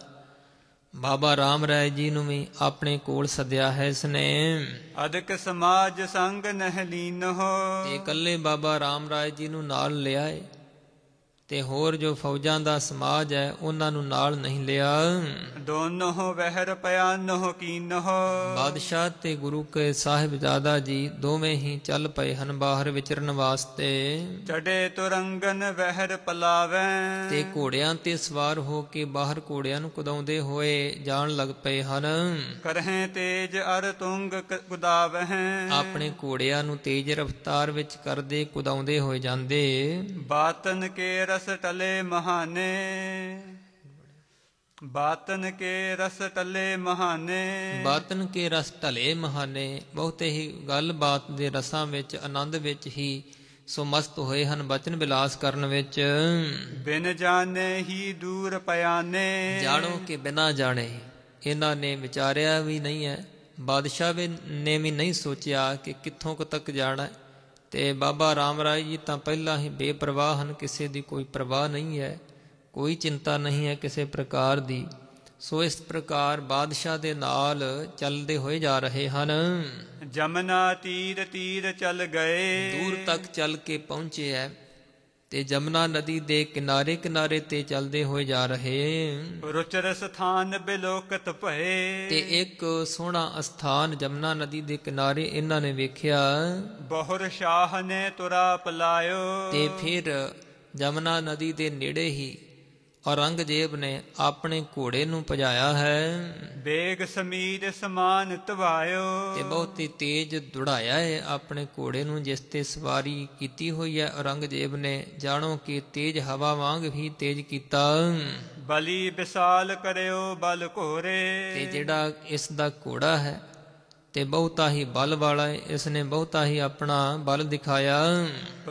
ਬਾਬਾ ਰਾਮ ਰਾਏ ਜੀ ਨੂੰ ਵੀ ਆਪਣੇ ਕੋਲ ਸੱਦਿਆ ਹੈ ਇਸ ਨੇ ਅਦਕ ਸਮਾਜ ਸੰਗ ਨਹਿ ਲੀਨ ਤੇ ਇਕੱਲੇ ਬਾਬਾ ਰਾਮ ਰਾਏ ਜੀ ਨੂੰ ਨਾਲ ਲਿਆਏ ਤੇ ਹੋਰ ਜੋ ਫੌਜਾਂ ਦਾ ਸਮਾਜ ਹੈ ਉਹਨਾਂ ਨੂੰ ਨਾਲ ਨਹੀਂ ਲਿਆ ਦੋਨੋ ਵਹਿਰ ਪਿਆਨੋਂ ਕੀਨੋ ਬਾਦਸ਼ਾਹ ਤੇ ਗੁਰੂ ਕੇ ਜਾਦਾ ਜੀ ਦੋਵੇਂ ਹੀ ਚੱਲ ਪਏ ਹਨ ਬਾਹਰ ਵਿਚਰਨ ਵਾਸਤੇ ਚੜੇ ਤੁਰੰਗਨ ਵਹਿਰ ਪਲਾਵੇਂ ਤੇ ਘੋੜਿਆਂ ਤੇ ਸਵਾਰ ਹੋ ਕੇ ਬਾਹਰ ਘੋੜਿਆਂ ਨੂੰ ਕੁਦਾਉਂਦੇ ਹੋਏ ਜਾਣ ਲੱਗ ਪਏ ਹਨ ਕਰਹਿ ਤੇਜ ਅਰ ਤੁੰਗ ਕੁਦਾਵਹਿ ਆਪਣੇ ਘੋੜਿਆਂ ਨੂੰ ਤੇਜ ਰਫ਼ਤਾਰ ਵਿੱਚ ਕਰਦੇ ਕੁਦਾਉਂਦੇ ਹੋਏ ਜਾਂਦੇ ਬਾਤਨ ਕੇ ਰਸ ਟਲੇ ਮਹਾਨੇ ਬਾਤਨ ਕੇ ਰਸ ਟਲੇ ਮਹਾਨੇ ਬਾਤਨ ਕੇ ਰਸ ਟਲੇ ਮਹਾਨੇ ਬਹੁਤੇ ਹੀ ਗੱਲ ਬਾਤ ਦੇ ਰਸਾਂ ਵਿੱਚ ਆਨੰਦ ਵਿੱਚ ਹੀ ਸੋ ਮਸਤ ਹੋਏ ਹਨ ਬਚਨ ਵਿਲਾਸ ਕਰਨ ਵਿੱਚ ਬਿਨ ਜਾਣੇ ਹੀ ਦੂਰ ਪਿਆਨੇ ਜਾਣੋ ਕਿ ਬਿਨਾ ਜਾਣੇ ਇਹਨਾਂ ਨੇ ਵਿਚਾਰਿਆ ਵੀ ਨਹੀਂ ਹੈ ਬਾਦਸ਼ਾਹ ਨੇ ਵੀ ਨਹੀਂ ਸੋਚਿਆ ਕਿ ਕਿੱਥੋਂ ਕੁ ਤੱਕ ਜਾਣਾ ਹੈ ਤੇ ਬਾਬਾ ਰਾਮ ਰਾਏ ਜੀ ਤਾਂ ਪਹਿਲਾਂ ਹੀ ਬੇਪਰਵਾਹ ਹਨ ਕਿਸੇ ਦੀ ਕੋਈ ਪਰਵਾਹ ਨਹੀਂ ਹੈ ਕੋਈ ਚਿੰਤਾ ਨਹੀਂ ਹੈ ਕਿਸੇ ਪ੍ਰਕਾਰ ਦੀ ਸੋ ਇਸ ਪ੍ਰਕਾਰ ਬਾਦਸ਼ਾਹ ਦੇ ਨਾਲ ਚੱਲਦੇ ਹੋਏ ਜਾ ਰਹੇ ਹਨ ਜਮਨਾ ਤੀਰ ਤੀਰ ਚੱਲ ਗਏ ਦੂਰ ਤੱਕ ਚੱਲ ਕੇ ਪਹੁੰਚੇ ਹੈ ਤੇ ਜਮਨਾ ਨਦੀ ਦੇ ਕਿਨਾਰੇ ਕਿਨਾਰੇ ਤੇ ਚੱਲਦੇ ਹੋਏ ਜਾ ਰਹੇ ਰੁਚਰ ਸਥਾਨ ਬਿਲੋਕਤ ਭਏ ਤੇ ਇੱਕ ਸੋਹਣਾ ਅਸਥਾਨ ਜਮਨਾ ਨਦੀ ਦੇ ਕਿਨਾਰੇ ਇਹਨਾਂ ਨੇ ਵੇਖਿਆ ਬਹੁਰ ਸ਼ਾਹ ਨੇ ਤੁਰਾ ਪਲਾਇਓ ਤੇ ਫਿਰ ਜਮਨਾ ਨਦੀ ਦੇ ਨੇੜੇ ਹੀ ਔਰੰਗਜ਼ੇਬ ਨੇ ਆਪਣੇ ਘੋੜੇ ਨੂੰ ਭਜਾਇਆ ਹੈ ਬੇਗ ਸਮੀਦ ਸਮਾਨ ਤਵਾਇਓ ਤੇ ਬਹੁਤ ਹੀ ਤੇਜ਼ ਦੁੜਾਇਆ ਹੈ ਆਪਣੇ ਘੋੜੇ ਨੂੰ ਜਿਸ ਤੇ ਸਵਾਰੀ ਕੀਤੀ ਹੋਈ ਹੈ ਔਰੰਗਜ਼ੇਬ ਨੇ ਜਾਣੋ ਕਿ ਤੇਜ਼ ਹਵਾ ਵਾਂਗ ਵੀ ਤੇਜ਼ ਕੀਤਾ ਬਲੀ ਵਿਸਾਲ ਕਰਿਓ ਬਲ ਘੋਰੇ ਤੇ ਜਿਹੜਾ ਇਸ ਦਾ ਘੋੜਾ ਹੈ ਤੇ ਬਹੁਤਾ ਹੀ ਬਲ ਵਾਲਾ ਹੈ ਇਸ ਨੇ ਬਹੁਤਾ ਹੀ ਆਪਣਾ ਬਲ ਦਿਖਾਇਆ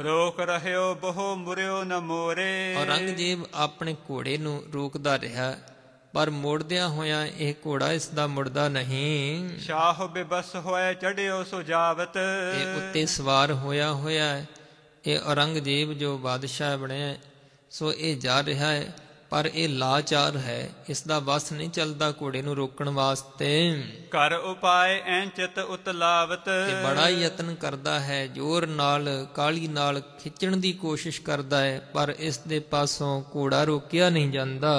ਰੋਕ ਰਹਿਓ ਬਹੁ ਮੁਰਿਓ ਨ ਮੋਰੇ ਔਰੰਗਜ਼ੇਬ ਆਪਣੇ ਘੋੜੇ ਨੂੰ ਰੋਕਦਾ ਰਿਹਾ ਪਰ ਮੋੜਦਿਆਂ ਹੋਇਆ ਇਹ ਘੋੜਾ ਇਸ ਦਾ ਮੁੜਦਾ ਨਹੀਂ ਸ਼ਾਹ ਬੇਬਸ ਹੋਇਆ ਚੜਿਓ ਸੁਜਾਵਤ ਇਹ ਉੱਤੇ ਸਵਾਰ ਹੋਇਆ ਹੋਇਆ ਇਹ ਔਰੰਗਜ਼ੇਬ ਜੋ ਬਾਦਸ਼ਾਹ ਬਣਿਆ ਸੋ ਇਹ ਜਾ ਰਿਹਾ ਹੈ ਪਰ ਇਹ ਲਾਚਾਰ ਹੈ ਇਸ ਦਾ ਵਸ ਨਹੀਂ ਚੱਲਦਾ ਘੋੜੇ ਨੂੰ ਰੋਕਣ ਵਾਸਤੇ ਕਰ ਉਪਾਏ ਐ ਚਿਤ ਉਤਲਾਵਤ ਤੇ ਬੜਾ ਯਤਨ ਕਰਦਾ ਹੈ ਜ਼ੋਰ ਨਾਲ ਕਾਲੀ ਨਾਲ ਖਿੱਚਣ ਦੀ ਕੋਸ਼ਿਸ਼ ਕਰਦਾ ਹੈ ਪਰ ਇਸ ਦੇ ਪਾਸੋਂ ਘੋੜਾ ਰੋਕਿਆ ਨਹੀਂ ਜਾਂਦਾ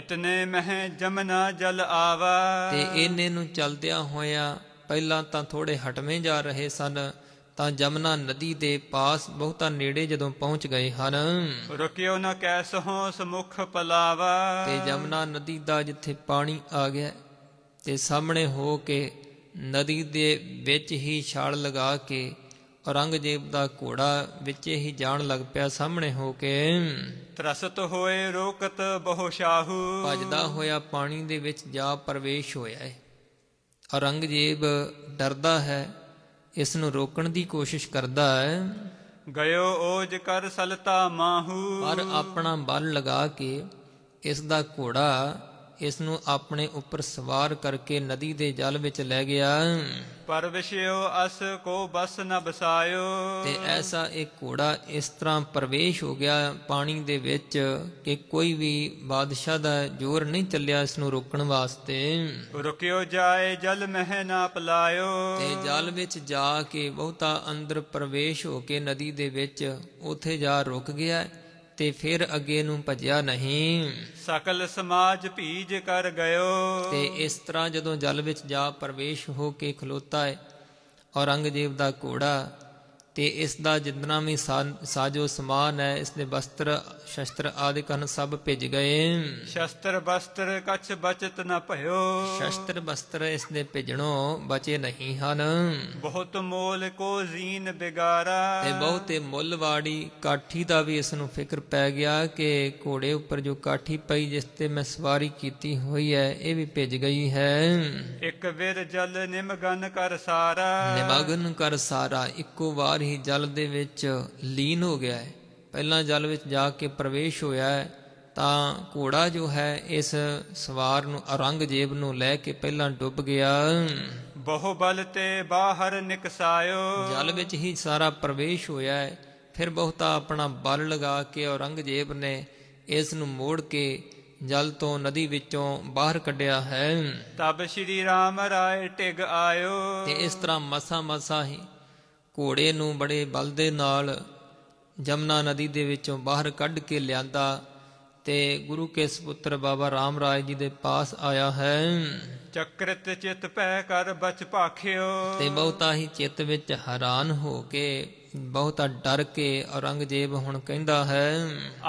ਇਤਨੇ ਮਹਿ ਜਮਨਾ ਜਲ ਆਵਾ ਤੇ ਇਹਨੇ ਨੂੰ ਚਲਦਿਆਂ ਹੋਇਆ ਪਹਿਲਾਂ ਤਾਂ ਥੋੜੇ ਹਟਵੇਂ ਜਾ ਰਹੇ ਸਨ ਤਾਂ ਜਮਨਾ ਨਦੀ ਦੇ ਪਾਸ ਬਹੁਤਾ ਨੇੜੇ ਜਦੋਂ ਪਹੁੰਚ ਗਏ ਹਨ ਰੁਕਿਓ ਨਾ ਕੈਸ ਹੋ ਸਮੁਖ ਪਲਾਵਾ ਤੇ ਜਮਨਾ ਨਦੀ ਦਾ ਜਿੱਥੇ ਪਾਣੀ ਆ ਗਿਆ ਤੇ ਸਾਹਮਣੇ ਹੋ ਕੇ ਨਦੀ ਦੇ ਵਿੱਚ ਹੀ ਛਾਲ ਲਗਾ ਕੇ ਔਰੰਗਜ਼ੇਬ ਦਾ ਘੋੜਾ ਵਿੱਚ ਹੀ ਜਾਣ ਲੱਗ ਪਿਆ ਸਾਹਮਣੇ ਹੋ ਕੇ ਤਰਸਤ ਹੋਏ ਰੋਕਤ ਬਹੁ ਸ਼ਾਹੂ ਭਜਦਾ ਹੋਇਆ ਪਾਣੀ ਦੇ ਵਿੱਚ ਜਾ ਪ੍ਰਵੇਸ਼ ਹੋਇਆ ਔਰੰਗਜ਼ੇਬ ਡਰਦਾ ਹੈ ਇਸ ਨੂੰ ਰੋਕਣ ਦੀ ਕੋਸ਼ਿਸ਼ ਕਰਦਾ ਹੈ ਗਇਓ ਓਜ ਕਰ ਸਲਤਾ ਮਾਹੂ ਪਰ ਆਪਣਾ ਬਲ ਲਗਾ ਕੇ ਇਸ ਦਾ ਘੋੜਾ ਇਸ ਨੂੰ ਆਪਣੇ ਉੱਪਰ ਸਵਾਰ ਕਰਕੇ ਨਦੀ ਦੇ ਜਲ ਵਿੱਚ ਲੈ ਗਿਆ ਪਰ ਵਿਸ਼ਿਓ ਅਸ ਕੋ ਬਸ ਨ ਬਸਾਇਓ ਤੇ ਐਸਾ ਇੱਕ ਘੋੜਾ ਇਸ ਤਰ੍ਹਾਂ ਪ੍ਰਵੇਸ਼ ਹੋ ਗਿਆ ਪਾਣੀ ਦੇ ਵਿੱਚ ਕਿ ਕੋਈ ਵੀ ਬਾਦਸ਼ਾਹ ਦਾ ਜ਼ੋਰ ਨਹੀਂ ਚੱਲਿਆ ਇਸ ਨੂੰ ਰੋਕਣ ਵਾਸਤੇ ਰੁਕਿਓ ਜਾਏ ਜਲ ਮਹਿ ਨਾ ਪਲਾਇਓ ਤੇ ਜਲ ਵਿੱਚ ਜਾ ਕੇ ਬਹੁਤਾ ਅੰਦਰ ਪ੍ਰਵੇਸ਼ ਹੋ ਕੇ ਨਦੀ ਦੇ ਵਿੱਚ ਉੱਥੇ ਜਾ ਰੁਕ ਗਿਆ ਤੇ ਫਿਰ ਅੱਗੇ ਨੂੰ ਭਜਿਆ ਨਹੀਂ ਸਕਲ ਸਮਾਜ ਭੀਜ ਕਰ ਗਇਓ ਤੇ ਇਸ ਤਰ੍ਹਾਂ ਜਦੋਂ ਜਲ ਵਿੱਚ ਜਾ ਪ੍ਰਵੇਸ਼ ਹੋ ਕੇ ਖਲੋਤਾ ਹੈ ਔਰੰਗਜ਼ੇਬ ਦਾ ਘੋੜਾ ਤੇ ਇਸ ਦਾ ਜਿੰਨਾ ਵੀ ਸਾਜੋ ਸਮਾਨ ਹੈ ਇਸ ਦੇ ਵਸਤਰ ਸ਼ਸਤਰ ਆਦਿ ਕਨ ਸਭ ਭਿੱਜ ਗਏ ਸ਼ਸਤਰ ਵਸਤਰ ਕਛ ਬਚਤ ਨ ਭਇਓ ਸ਼ਸਤਰ ਵਸਤਰ ਇਸ ਦੇ ਭਿਜਣੋ ਬਚੇ ਨਹੀਂ ਹਨ ਬਹੁਤ ਮੋਲ ਕੋ ਜ਼ੀਨ ਬਿਗਾਰਾ ਤੇ ਬਹੁਤੇ ਮੁੱਲ ਵਾੜੀ ਕਾਠੀ ਦਾ ਵੀ ਇਸ ਨੂੰ ਫਿਕਰ ਪੈ ਗਿਆ ਕਿ ਘੋੜੇ ਉੱਪਰ ਜੋ ਕਾਠੀ ਪਈ ਜਿਸ ਤੇ ਮੈਂ ਸਵਾਰੀ ਕੀਤੀ ਹੋਈ ਹੈ ਇਹ ਵੀ ਭਿੱਜ ਗਈ ਹੈ ਇੱਕ ਵਿਰ ਜਲ ਨਿਮਗਨ ਕਰ ਸਾਰਾ ਨਿਮਗਨ ਕਰ ਸਾਰਾ ਇੱਕੋ ਵਾਰ ਹੀ ਜਲ ਦੇ ਵਿੱਚ ਲੀਨ ਹੋ ਗਿਆ ਹੈ ਪਹਿਲਾਂ ਜਲ ਵਿੱਚ ਜਾ ਕੇ ਪ੍ਰਵੇਸ਼ ਹੋਇਆ ਹੈ ਤਾਂ ਘੋੜਾ ਜੋ ਹੈ ਇਸ ਸਵਾਰ ਨੂੰ ਔਰੰਗਜ਼ੇਬ ਨੂੰ ਲੈ ਕੇ ਪਹਿਲਾਂ ਡੁੱਬ ਗਿਆ ਬਹੁ ਬਲ ਤੇ ਬਾਹਰ ਨਿਕਸਾਇਓ ਜਲ ਵਿੱਚ ਹੀ ਸਾਰਾ ਪ੍ਰਵੇਸ਼ ਹੋਇਆ ਹੈ ਫਿਰ ਬਹੁਤਾ ਆਪਣਾ ਬਲ ਲਗਾ ਕੇ ਔਰੰਗਜ਼ੇਬ ਨੇ ਇਸ ਨੂੰ ਮੋੜ ਕੇ ਜਲ ਤੋਂ ਨਦੀ ਵਿੱਚੋਂ ਬਾਹਰ ਕੱਢਿਆ ਹੈ ਤਬ ਸ਼੍ਰੀ ਰਾਮ ਰਾਏ ਟਿਗ ਆਇਓ ਤੇ ਇਸ ਤਰ੍ਹਾਂ ਮਸਾ ਮਸਾ ਹੀ ਘੋੜੇ ਨੂੰ ਬੜੇ ਬਲ ਦੇ ਨਾਲ ਜਮਨਾ ਨਦੀ ਦੇ ਵਿੱਚੋਂ ਬਾਹਰ ਕੱਢ ਕੇ ਲਿਆਂਦਾ ਤੇ ਗੁਰੂ ਕੇ ਸੁਪੁੱਤਰ ਬਾਬਾ ਰਾਮ ਰਾਜ ਜੀ ਦੇ ਪਾਸ ਆਇਆ ਹੈ ਚਕਰਤ ਚਿਤ ਪੈ ਕਰ ਬਚ ਪਾਖਿਓ ਤੇ ਬਹੁਤਾ ਹੀ ਚਿਤ ਵਿੱਚ ਹੈਰਾਨ ਹੋ ਕੇ ਬਹੁਤਾ ਡਰ ਕੇ ਔਰੰਗਜ਼ੇਬ ਹੁਣ ਕਹਿੰਦਾ ਹੈ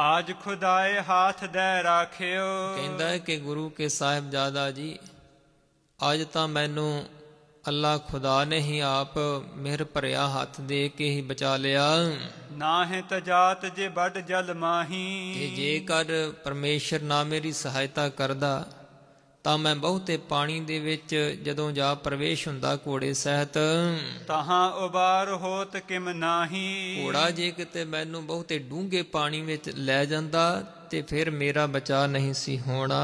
ਆਜ ਖੁਦਾਏ ਹੱਥ ਦੇ ਰਾਖਿਓ ਕਹਿੰਦਾ ਹੈ ਕਿ ਗੁਰੂ ਕੇ ਸਾਹਿਬ ਜਾਦਾ ਜੀ ਅੱਜ ਤਾਂ ਮੈਨੂੰ ਅੱਲਾ ਖੁਦਾ ਨੇ ਹੀ ਆਪ ਮਿਹਰ ਭਰਿਆ ਹੱਥ ਦੇ ਕੇ ਹੀ ਬਚਾ ਲਿਆ ਨਾ ਹੈ ਤਜਾਤ ਜੇ ਵੱਡ ਜਲ ਮਾਹੀ ਤੇ ਜੇਕਰ ਪਰਮੇਸ਼ਰ ਨਾ ਮੇਰੀ ਸਹਾਇਤਾ ਕਰਦਾ ਤਾਂ ਮੈਂ ਬਹੁਤੇ ਪਾਣੀ ਦੇ ਵਿੱਚ ਜਦੋਂ ਜਾ ਪ੍ਰਵੇਸ਼ ਹੁੰਦਾ ਘੋੜੇ ਸਹਿਤ ਤਹਾਂ ਉਬਾਰ ਹੋਤ ਕਿਮ ਨਾਹੀ ਘੋੜਾ ਜੇ ਕਿਤੇ ਮੈਨੂੰ ਬਹੁਤੇ ਡੂੰਘੇ ਪਾਣੀ ਵਿੱਚ ਲੈ ਜਾਂਦਾ ਤੇ ਫਿਰ ਮੇਰਾ ਬਚਾ ਨਹੀਂ ਸੀ ਹੋਣਾ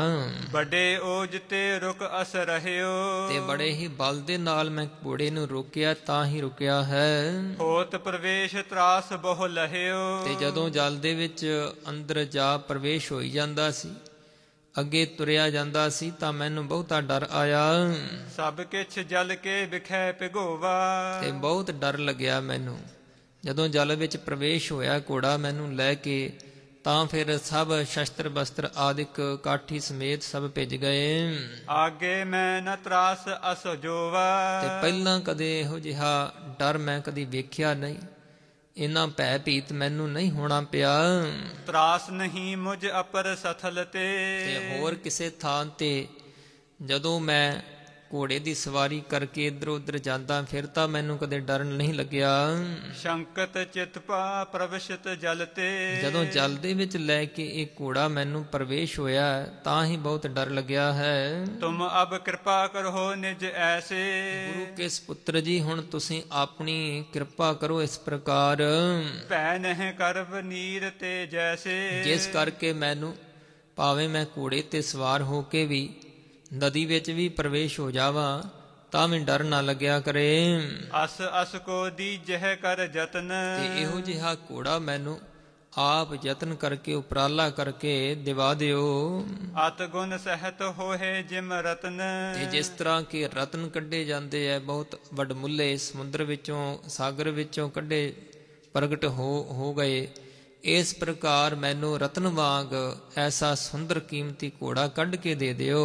ਵੱਡੇ ਓਜ ਤੇ ਰੁਕ ਅਸ ਰਹਿਓ ਤੇ ਬੜੇ ਹੀ ਬਲ ਦੇ ਨਾਲ ਮੈਂ ਘੋੜੇ ਨੂੰ ਰੋਕਿਆ ਤਾਂ ਹੀ ਰੁਕਿਆ ਹੈ ਹੋਤ ਪ੍ਰਵੇਸ਼ ਤਰਾਸ ਬਹੁ ਲਹਿਓ ਤੇ ਜਦੋਂ ਜਲ ਦੇ ਵਿੱਚ ਅੰਦਰ ਜਾ ਪ੍ਰਵੇਸ਼ ਹੋਈ ਜਾਂਦਾ ਸੀ ਅੱਗੇ ਤੁਰਿਆ ਜਾਂਦਾ ਸੀ ਤਾਂ ਮੈਨੂੰ ਬਹੁਤਾ ਡਰ ਆਇਆ ਸਭ ਕਿਛ ਜਲ ਕੇ ਵਿਖੇ ਭਿਗੋਵਾ ਤੇ ਬਹੁਤ ਡਰ ਲੱਗਿਆ ਮੈਨੂੰ ਜਦੋਂ ਜਲ ਵਿੱਚ ਪ੍ਰਵੇਸ਼ ਹੋਇਆ ਘੋੜਾ ਮੈਨੂੰ ਲੈ ਕੇ ਤਾਂ ਫਿਰ ਸਭ ਸ਼ਸਤਰ ਬਸਤਰ ਆਦਿਕ ਕਾਠੀ ਸਮੇਤ ਸਭ ਭਿੱਜ ਗਏ ਆਗੇ ਮੈਂ ਨ ਤਰਾਸ ਅਸਜੋਵਾ ਤੇ ਪਹਿਲਾਂ ਕਦੇ ਇਹੋ ਜਿਹਾ ਡਰ ਮੈਂ ਕਦੀ ਵੇਖਿਆ ਨਹੀਂ ਇਨਾ ਭੈ ਭੀਤ ਮੈਨੂੰ ਨਹੀਂ ਹੋਣਾ ਪਿਆ ਤਰਾਸ ਨਹੀਂ ਮੁਝ ਅਪਰ ਸਥਲ ਤੇ ਤੇ ਹੋਰ ਕਿਸੇ ਥਾਂ ਤੇ ਜਦੋਂ ਮੈਂ ਘੋੜੇ ਦੀ ਸਵਾਰੀ ਕਰਕੇ ਇਧਰ ਉਧਰ ਜਾਂਦਾ ਫਿਰ ਤਾਂ ਮੈਨੂੰ ਕਦੇ ਡਰਨ ਨਹੀਂ ਲੱਗਿਆ ਸ਼ੰਕਤ ਚਿਤ ਪਾ ਪ੍ਰਵਿਸ਼ਤ ਜਲ ਤੇ ਜਦੋਂ ਜਲ ਦੇ ਵਿੱਚ ਲੈ ਕੇ ਇਹ ਘੋੜਾ ਮੈਨੂੰ ਪ੍ਰਵੇਸ਼ ਹੋਇਆ ਤਾਂ ਹੀ ਬਹੁਤ ਡਰ ਲੱਗਿਆ ਹੈ ਤੁਮ ਅਬ ਕਿਰਪਾ ਕਰੋ ਨਿਜ ਐਸੇ ਗੁਰੂ ਕੇ ਸੁਪੁੱਤਰ ਜੀ ਹੁਣ ਤੁਸੀਂ ਆਪਣੀ ਕਿਰਪਾ ਕਰੋ ਇਸ ਪ੍ਰਕਾਰ ਭੈ ਨਹਿ ਕਰਵ ਨੀਰ ਤੇ ਜੈਸੇ ਜਿਸ ਕਰਕੇ ਮੈਨੂੰ ਭਾਵੇਂ ਮੈਂ ਘੋੜੇ ਤੇ ਸਵਾਰ ਹੋ ਕੇ ਵੀ ਨਦੀ ਵਿੱਚ ਵੀ ਪ੍ਰਵੇਸ਼ ਹੋ ਜਾਵਾਂ ਤਾਂ ਵੀ ਡਰ ਨਾ ਲੱਗਿਆ ਕਰੇ ਅਸ ਅਸ ਕੋ ਦੀ ਜਹ ਕਰ ਯਤਨ ਤੇ ਇਹੋ ਜਿਹਾ ਕੋੜਾ ਮੈਨੂੰ ਆਪ ਯਤਨ ਕਰਕੇ ਉਪਰਾਲਾ ਕਰਕੇ ਦਿਵਾ ਦਿਓ ਅਤ ਗੁਣ ਸਹਿਤ ਹੋਏ ਜਿਮ ਰਤਨ ਤੇ ਜਿਸ ਤਰ੍ਹਾਂ ਕਿ ਰਤਨ ਕੱਢੇ ਜਾਂਦੇ ਐ ਬਹੁਤ ਵੱਡ ਮੁੱਲੇ ਸਮੁੰਦਰ ਵਿੱਚੋਂ ਸਾਗਰ ਵਿੱਚੋਂ ਕੱਢੇ ਪ੍ਰਗਟ ਹੋ ਹੋ ਗਏ ਇਸ ਪ੍ਰਕਾਰ ਮੈਨੂੰ ਰਤਨ ਵਾਂਗ ਐਸਾ ਸੁੰਦਰ ਕੀਮਤੀ ਕੋੜਾ ਕੱਢ ਕੇ ਦੇ ਦਿਓ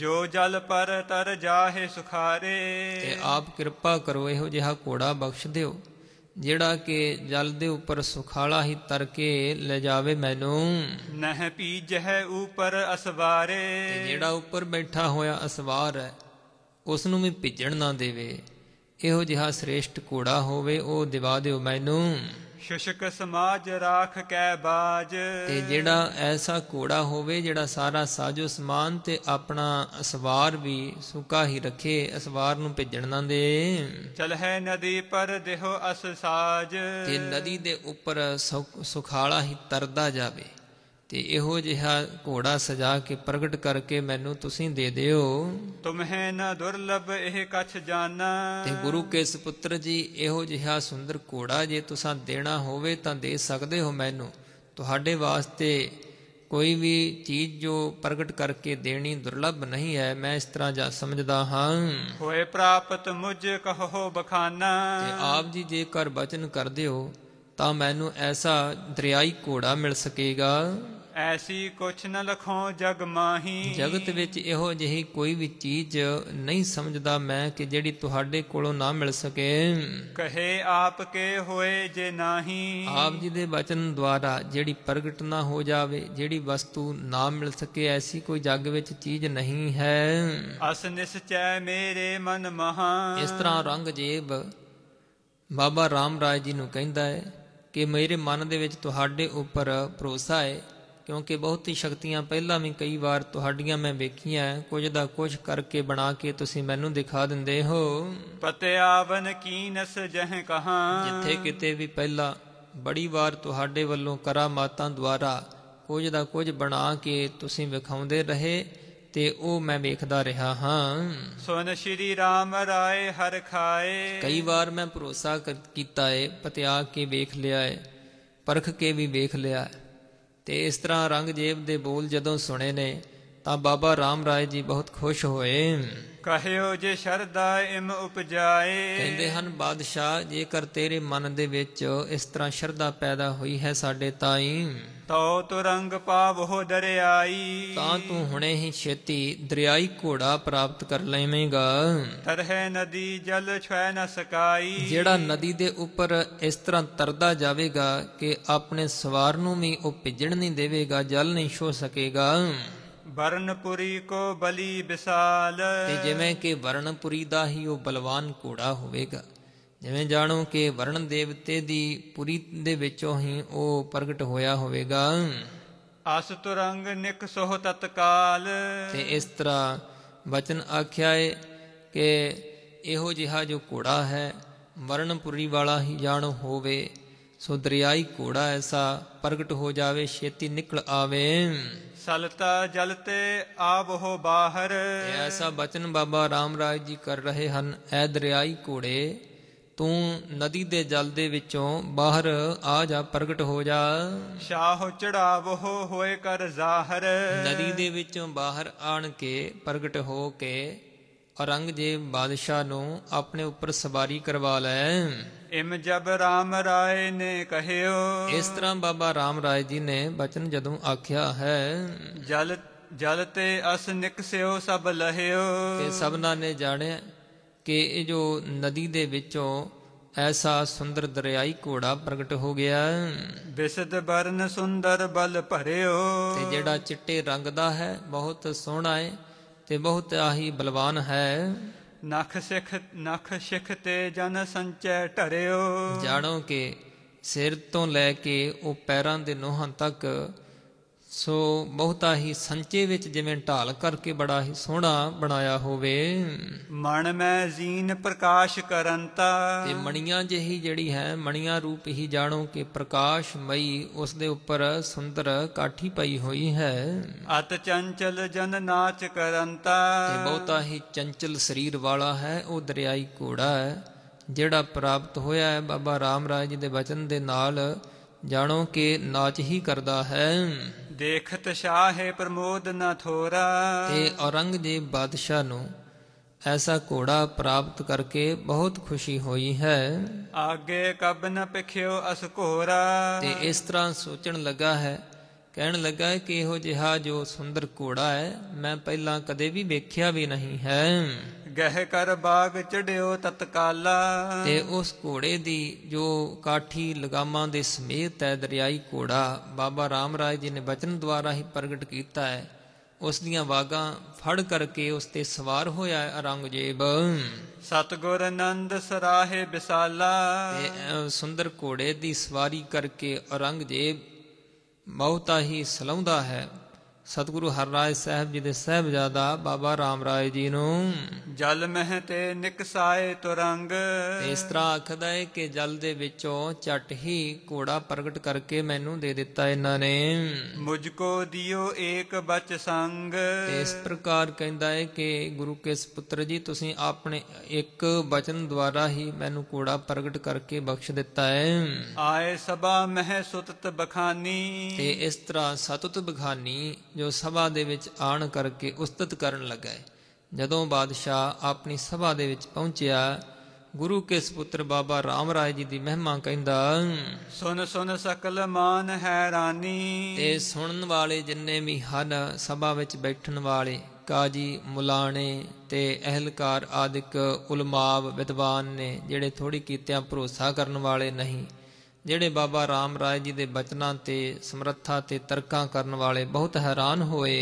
ਜੋ ਜਲ ਪਰ ਤਰ ਜਾਹੇ ਸੁਖਾਰੇ ਤੇ ਆਪ ਕਿਰਪਾ ਕਰੋ ਇਹੋ ਜਿਹਾ ਕੋੜਾ ਬਖਸ਼ ਦਿਓ ਜਿਹੜਾ ਕਿ ਜਲ ਦੇ ਉੱਪਰ ਸੁਖਾਲਾ ਹੀ ਤਰ ਕੇ ਲੈ ਜਾਵੇ ਮੈਨੂੰ ਨਹਿ ਪੀਜਹਿ ਉਪਰ ਅਸਵਾਰੇ ਤੇ ਜਿਹੜਾ ਉੱਪਰ ਬੈਠਾ ਹੋਇਆ ਅਸਵਾਰ ਹੈ ਉਸ ਨੂੰ ਵੀ ਭਿੱਜਣ ਨਾ ਦੇਵੇ ਇਹੋ ਜਿਹਾ ਸ੍ਰੇਸ਼ਟ ਕੋੜਾ ਹੋਵੇ ਉਹ ਦਿਵਾ ਦਿਓ ਮੈਨੂੰ ਸ਼ਸ਼ਕ ਸਮਾਜ ਰਾਖ ਕੈ ਬਾਜ ਤੇ ਜਿਹੜਾ ਐਸਾ ਕੋੜਾ ਹੋਵੇ ਜਿਹੜਾ ਸਾਰਾ ਸਾਜੋ ਸਮਾਨ ਤੇ ਆਪਣਾ ਅਸਵਾਰ ਵੀ ਸੁਕਾ ਹੀ ਰੱਖੇ ਅਸਵਾਰ ਨੂੰ ਭੇਜਣ ਨਾ ਦੇ ਚਲ ਹੈ ਨਦੀ ਪਰ ਦੇਹੋ ਅਸ ਸਾਜ ਤੇ ਨਦੀ ਦੇ ਉੱਪਰ ਸੁਖਾਲਾ ਹੀ ਤਰਦਾ ਜਾਵੇ ਤੇ ਇਹੋ ਜਿਹਾ ਘੋੜਾ ਸਜਾ ਕੇ ਪ੍ਰਗਟ ਕਰਕੇ ਮੈਨੂੰ ਤੁਸੀਂ ਦੇ ਦਿਓ ਤੁਮਹਿ ਨਾ ਦੁਰਲਭ ਇਹ ਕਛ ਜਾਨਾ ਤੇ ਗੁਰੂ ਕੇ ਸੁਪੁੱਤਰ ਜੀ ਇਹੋ ਜਿਹਾ ਸੁੰਦਰ ਘੋੜਾ ਜੇ ਤੁਸੀਂ ਦੇਣਾ ਹੋਵੇ ਤਾਂ ਦੇ ਸਕਦੇ ਹੋ ਮੈਨੂੰ ਤੁਹਾਡੇ ਵਾਸਤੇ ਕੋਈ ਵੀ ਚੀਜ਼ ਜੋ ਪ੍ਰਗਟ ਕਰਕੇ ਦੇਣੀ ਦੁਰਲਭ ਨਹੀਂ ਹੈ ਮੈਂ ਇਸ ਤਰ੍ਹਾਂ ਜਾ ਸਮਝਦਾ ਹਾਂ ਹੋਏ ਪ੍ਰਾਪਤ ਮੁਝ ਕਹੋ ਬਖਾਨਾ ਤੇ ਆਪ ਜੀ ਜੇਕਰ ਬਚਨ ਕਰਦੇ ਹੋ ਤਾਂ ਮੈਨੂੰ ਐਸਾ ਦਰਿਆਈ ਘੋੜਾ ਮਿਲ ਸਕੇਗਾ ਐਸੀ ਕੁਛ ਨ ਲਖੋ ਜਗ ਮਾਹੀ ਜਗਤ ਵਿੱਚ ਇਹੋ ਜਿਹੀ ਕੋਈ ਵੀ ਚੀਜ਼ ਨਹੀਂ ਸਮਝਦਾ ਮੈਂ ਕਿ ਜਿਹੜੀ ਤੁਹਾਡੇ ਕੋਲੋਂ ਨਾ ਮਿਲ ਸਕੇ ਕਹੇ ਆਪ ਕੇ ਹੋਏ ਜੇ ਨਾਹੀ ਆਪ ਜੀ ਦੇ ਬਚਨ ਦੁਆਰਾ ਜਿਹੜੀ ਪ੍ਰਗਟ ਨਾ ਹੋ ਜਾਵੇ ਜਿਹੜੀ ਵਸਤੂ ਨਾ ਮਿਲ ਸਕੇ ਐਸੀ ਕੋਈ ਜਗ ਵਿੱਚ ਚੀਜ਼ ਨਹੀਂ ਹੈ ਅਸ ਨਿਸਚੈ ਮੇਰੇ ਮਨ ਮਹਾ ਇਸ ਤਰ੍ਹਾਂ ਰੰਗ ਜੀਬ ਬਾਬਾ ਰਾਮ ਰਾਜ ਜੀ ਨੂੰ ਕਹਿੰਦਾ ਹੈ ਕਿ ਮੇਰੇ ਮਨ ਦੇ ਵਿੱਚ ਤੁਹਾਡੇ ਉੱਪਰ ਭਰੋਸਾ ਹੈ ਕਿਉਂਕਿ ਬਹੁਤੀ ਸ਼ਕਤੀਆਂ ਪਹਿਲਾਂ ਵੀ ਕਈ ਵਾਰ ਤੁਹਾਡੀਆਂ ਮੈਂ ਵੇਖੀਆਂ ਕੁਝ ਦਾ ਕੁਝ ਕਰਕੇ ਬਣਾ ਕੇ ਤੁਸੀਂ ਮੈਨੂੰ ਦਿਖਾ ਦਿੰਦੇ ਹੋ ਪਤਿਆਵਨ ਕੀਨਸ ਜਹ ਕਹਾ ਜਿੱਥੇ ਕਿਤੇ ਵੀ ਪਹਿਲਾਂ ਬੜੀ ਵਾਰ ਤੁਹਾਡੇ ਵੱਲੋਂ ਕਰਾਮਾਤਾਂ ਦੁਆਰਾ ਕੁਝ ਦਾ ਕੁਝ ਬਣਾ ਕੇ ਤੁਸੀਂ ਵਿਖਾਉਂਦੇ ਰਹੇ ਤੇ ਉਹ ਮੈਂ ਵੇਖਦਾ ਰਿਹਾ ਹਾਂ ਸੋਨ ਸ਼੍ਰੀ ਰਾਮ ਰਾਏ ਹਰ ਖਾਏ ਕਈ ਵਾਰ ਮੈਂ ਭਰੋਸਾ ਕੀਤਾ ਏ ਪਤਿਆ ਕੇ ਵੇਖ ਲਿਆ ਏ ਪਰਖ ਕੇ ਵੀ ਵੇਖ ਲਿਆ ਏ ਤੇ ਇਸ ਤਰ੍ਹਾਂ ਰੰਗਜੀਤ ਦੇ ਬੋਲ ਜਦੋਂ ਸੁਣੇ ਨੇ ਤਾਂ ਬਾਬਾ ਰਾਮ ਰਾਏ ਜੀ ਬਹੁਤ ਖੁਸ਼ ਹੋਏ ਕਹਿਓ ਜੇ ਸ਼ਰਦਾ ਇਮ ਉਪਜਾਏ ਕਹਿੰਦੇ ਹਨ ਬਾਦਸ਼ਾਹ ਜੇਕਰ ਤੇਰੇ ਮਨ ਦੇ ਵਿੱਚ ਇਸ ਤਰ੍ਹਾਂ ਸ਼ਰਦਾ ਪੈਦਾ ਹੋਈ ਹੈ ਸਾਡੇ ਤਾਈਂ ਤਉ ਤੁਰੰਗ ਪਾਵਹੁ ਦਰਿਆਈ ਤਾਂ ਤੂੰ ਹੁਣੇ ਹੀ ਛੇਤੀ ਦਰਿਆਈ ਘੋੜਾ ਪ੍ਰਾਪਤ ਕਰ ਲਵੇਂਗਾ ਤਰਹਿ ਨਦੀ ਜਲ ਛੈ ਨ ਸਕਾਈ ਜਿਹੜਾ ਨਦੀ ਦੇ ਉੱਪਰ ਇਸ ਤਰ੍ਹਾਂ ਤਰਦਾ ਜਾਵੇਗਾ ਕਿ ਆਪਣੇ ਸਵਾਰ ਨੂੰ ਵੀ ਉਹ ਭਿੱਜਣ ਨਹੀਂ ਦੇਵੇਗਾ ਜਲ ਨਹੀਂ ਛੋ ਸਕੇਗਾ ਵਰਨਪੁਰੀ ਕੋ ਬਲੀ ਵਿਸਾਲ ਤੇ ਜਿਵੇਂ ਕਿ ਵਰਨਪੁਰੀ ਦਾ ਹੀ ਉਹ ਬਲਵਾਨ ਘੋੜਾ ਹੋਵੇਗਾ ਜਿਵੇਂ ਜਾਣੋ ਕਿ ਵਰਣ ਦੇਵਤੇ ਦੀ ਪੁਰੀ ਦੇ ਵਿੱਚੋਂ ਹੀ ਉਹ ਪ੍ਰਗਟ ਹੋਇਆ ਹੋਵੇਗਾ ਅਸ ਤੁਰੰਗ ਨਿਕ ਸੋਹ ਤਤਕਾਲ ਤੇ ਇਸ ਤਰ੍ਹਾਂ ਬਚਨ ਆਖਿਆ ਏ ਕਿ ਇਹੋ ਜਿਹਾ ਜੋ ਘੋੜਾ ਹੈ ਵਰਣਪੁਰੀ ਵਾਲਾ ਹੀ ਜਾਣ ਹੋਵੇ ਸੋ ਦਰਿਆਈ ਘੋੜਾ ਐਸਾ ਪ੍ਰਗਟ ਹੋ ਜਾਵੇ ਛੇਤੀ ਨਿਕਲ ਆਵੇ ਸਲਤਾ ਜਲ ਤੇ ਹੋ ਬਾਹਰ ਐਸਾ ਬਚਨ ਬਾਬਾ ਰਾਮ ਰਾਜ ਜੀ ਕਰ ਰਹੇ ਹਨ ਐ ਦਰਿਆਈ ਘੋੜੇ ਤੂੰ ਨਦੀ ਦੇ ਜਲ ਦੇ ਵਿੱਚੋਂ ਬਾਹਰ ਆ ਜਾ ਪ੍ਰਗਟ ਹੋ ਜਾ ਸ਼ਾਹ ਚੜਾਵੋ ਹੋਏ ਕਰ ਜ਼ਾਹਰ ਨਦੀ ਦੇ ਵਿੱਚੋਂ ਬਾਹਰ ਆਣ ਕੇ ਪ੍ਰਗਟ ਹੋ ਕੇ ਔਰੰਗਜ਼ੇਬ ਬਾਦਸ਼ਾਹ ਨੂੰ ਆਪਣੇ ਉੱਪਰ ਸਵਾਰੀ ਕਰਵਾ ਲੈ ਇਮ ਜਬ ਰਾਮ ਰਾਏ ਨੇ ਕਹਿਓ ਇਸ ਤਰ੍ਹਾਂ ਬਾਬਾ ਰਾਮ ਰਾਏ ਜੀ ਨੇ ਬਚਨ ਜਦੋਂ ਆਖਿਆ ਹੈ ਜਲ ਜਲ ਤੇ ਅਸ ਨਿਕਸਿਓ ਸਭ ਲਹਿਓ ਤੇ ਸਭਨਾ ਨੇ ਜਾਣਿਆ ਕਿ ਇਹ ਜੋ ਨਦੀ ਦੇ ਵਿੱਚੋਂ ਐਸਾ ਸੁੰਦਰ ਦਰਿਆਈ ਘੋੜਾ ਪ੍ਰਗਟ ਹੋ ਗਿਆ ਵਿਸਤ ਬਰਨ ਸੁੰਦਰ ਬਲ ਭਰਿਓ ਤੇ ਜਿਹੜਾ ਚਿੱਟੇ ਰੰਗ ਦਾ ਹੈ ਬਹੁਤ ਸੋਹਣਾ ਹੈ ਤੇ ਬਹੁਤ ਆਹੀ ਬਲਵਾਨ ਹੈ ਨਖ ਸਿਖ ਨਖ ਸਿਖ ਤੇ ਜਨ ਸੰਚੈ ਢਰਿਓ ਜਾਣੋ ਕਿ ਸਿਰ ਤੋਂ ਲੈ ਕੇ ਉਹ ਪੈਰਾਂ ਦੇ ਨੋਹਾਂ ਤੱਕ ਸੋ ਬਹੁਤਾ ਹੀ ਸੰਚੇ ਵਿੱਚ ਜਿਵੇਂ ਢਾਲ ਕਰਕੇ ਬੜਾ ਹੀ ਸੋਹਣਾ ਬਣਾਇਆ ਹੋਵੇ ਮਨ ਮੈਂ ਜ਼ੀਨ ਪ੍ਰਕਾਸ਼ ਕਰੰਤਾ ਤੇ ਮਣੀਆਂ ਜਿਹੀ ਜਿਹੜੀ ਹੈ ਮਣੀਆਂ ਰੂਪ ਹੀ ਜਾਣੋ ਕਿ ਪ੍ਰਕਾਸ਼ ਮਈ ਉਸ ਦੇ ਉੱਪਰ ਸੁੰਦਰ ਕਾਠੀ ਪਈ ਹੋਈ ਹੈ ਅਤ ਚੰਚਲ ਜਨ ਨਾਚ ਕਰੰਤਾ ਤੇ ਬਹੁਤਾ ਹੀ ਚੰਚਲ ਸਰੀਰ ਵਾਲਾ ਹੈ ਉਹ ਦਰਿਆਈ ਘੋੜਾ ਹੈ ਜਿਹੜਾ ਪ੍ਰਾਪਤ ਹੋਇਆ ਹੈ ਬਾਬਾ ਰਾਮ ਰਾਜ ਜੀ ਦੇ ਬਚਨ ਦੇ ਨਾਲ ਜਾਣੋ ਕਿ ਨਾਚ ਹੀ ਕਰਦਾ ਹੈ ਦੇਖਤ ਸ਼ਾਹੇ ਪ੍ਰਮੋਦ ਨਾ ਥੋਰਾ ਤੇ ਔਰੰਗਜ਼ੇਬ ਬਾਦਸ਼ਾਹ ਨੂੰ ਐਸਾ ਘੋੜਾ ਪ੍ਰਾਪਤ ਕਰਕੇ ਬਹੁਤ ਖੁਸ਼ੀ ਹੋਈ ਹੈ ਆਗੇ ਕਬ ਨ ਪਖਿਓ ਅਸ ਘੋੜਾ ਤੇ ਇਸ ਤਰ੍ਹਾਂ ਸੋਚਣ ਲੱਗਾ ਹੈ ਕਹਿਣ ਲੱਗਾ ਕਿ ਇਹੋ ਜਿਹਾ ਜੋ ਸੁੰਦਰ ਘੋੜਾ ਹੈ ਮੈਂ ਪਹਿਲਾਂ ਕਦੇ ਵੀ ਵੇਖਿਆ ਵੀ ਨਹੀਂ ਹੈ ਗਹਿ ਕਰ ਬਾਗ ਚੜਿਓ ਤਤਕਾਲਾ ਤੇ ਉਸ ਘੋੜੇ ਦੀ ਜੋ ਕਾਠੀ ਲਗਾਮਾਂ ਦੇ ਸਮੇਤ ਹੈ ਦਰਿਆਈ ਘੋੜਾ ਬਾਬਾ ਰਾਮ ਰਾਜ ਜੀ ਨੇ ਬਚਨ ਦੁਆਰਾ ਹੀ ਪ੍ਰਗਟ ਕੀਤਾ ਹੈ ਉਸ ਦੀਆਂ ਵਾਗਾਂ ਫੜ ਕਰਕੇ ਉਸ ਤੇ ਸਵਾਰ ਹੋਇਆ ਔਰੰਗਜ਼ੇਬ ਸਤਗੁਰ ਅਨੰਦ ਸਰਾਹੇ ਵਿਸਾਲਾ ਤੇ ਸੁੰਦਰ ਘੋੜੇ ਦੀ ਸਵਾਰੀ ਕਰਕੇ ਔਰੰਗਜ਼ੇਬ ਮਹੁਤਾ ਹੀ ਸਲਾਉਂਦਾ ਹੈ ਸਤਿਗੁਰੂ ਹਰਰਾਜ ਸਾਹਿਬ ਜੀ ਦੇ ਸਹਿਬਜ਼ਾਦਾ ਬਾਬਾ ਰਾਮਰਾਏ ਜੀ ਨੂੰ ਜਲ ਮਹਿ ਤੇ ਨਿਕਸਾਏ ਤੁਰੰਗ ਇਸ ਤਰ੍ਹਾਂ ਆਖਦਾ ਹੈ ਕਿ ਜਲ ਦੇ ਵਿੱਚੋਂ ਛਟ ਹੀ ਘੋੜਾ ਪ੍ਰਗਟ ਕਰਕੇ ਮੈਨੂੰ ਦੇ ਦਿੱਤਾ ਇਹਨਾਂ ਨੇ ਮੁਝ ਕੋ ਦਿਓ ਏਕ ਬਚ ਸੰਗ ਇਸ ਪ੍ਰਕਾਰ ਕਹਿੰਦਾ ਹੈ ਕਿ ਗੁਰੂ ਕੇ ਪੁੱਤਰ ਜੀ ਤੁਸੀਂ ਆਪਣੇ ਇੱਕ ਬਚਨ ਦੁਆਰਾ ਹੀ ਮੈਨੂੰ ਘੋੜਾ ਪ੍ਰਗਟ ਕਰਕੇ ਬਖਸ਼ ਦਿੱਤਾ ਹੈ ਆਏ ਸਭਾ ਮਹਿ ਸੁਤਤ ਬਖਾਨੀ ਤੇ ਇਸ ਤਰ੍ਹਾਂ ਸਤਤ ਬਖਾਨੀ ਜੋ ਸਭਾ ਦੇ ਵਿੱਚ ਆਣ ਕਰਕੇ ਉਸਤਤ ਕਰਨ ਲੱਗਾ ਹੈ ਜਦੋਂ ਬਾਦਸ਼ਾਹ ਆਪਣੀ ਸਭਾ ਦੇ ਵਿੱਚ ਪਹੁੰਚਿਆ ਗੁਰੂ ਕੇ ਸੁਪੁੱਤਰ ਬਾਬਾ ਰਾਮ ਰਾਏ ਜੀ ਦੀ ਮਹਿਮਾ ਕਹਿੰਦਾ ਸੁਨ ਸੁਨ ਸਕਲ ਮਾਨ ਹੈਰਾਨੀ ਤੇ ਸੁਣਨ ਵਾਲੇ ਜਿੰਨੇ ਵੀ ਹਨ ਸਭਾ ਵਿੱਚ ਬੈਠਣ ਵਾਲੇ ਕਾਜੀ ਮੁਲਾਣੇ ਤੇ ਅਹਲਕਾਰ ਆਦਿਕ ਉਲਮਾਵ ਵਿਦਵਾਨ ਨੇ ਜਿਹੜੇ ਥੋੜੀ ਕੀਤਿਆਂ ਭਰੋਸਾ ਕਰਨ ਵਾਲੇ ਨਹੀਂ ਜਿਹੜੇ ਬਾਬਾ ਰਾਮ ਰਾਏ ਜੀ ਦੇ ਬਚਨਾਂ ਤੇ ਸਮਰੱਥਾ ਤੇ ਤਰਕਾਂ ਕਰਨ ਵਾਲੇ ਬਹੁਤ ਹੈਰਾਨ ਹੋਏ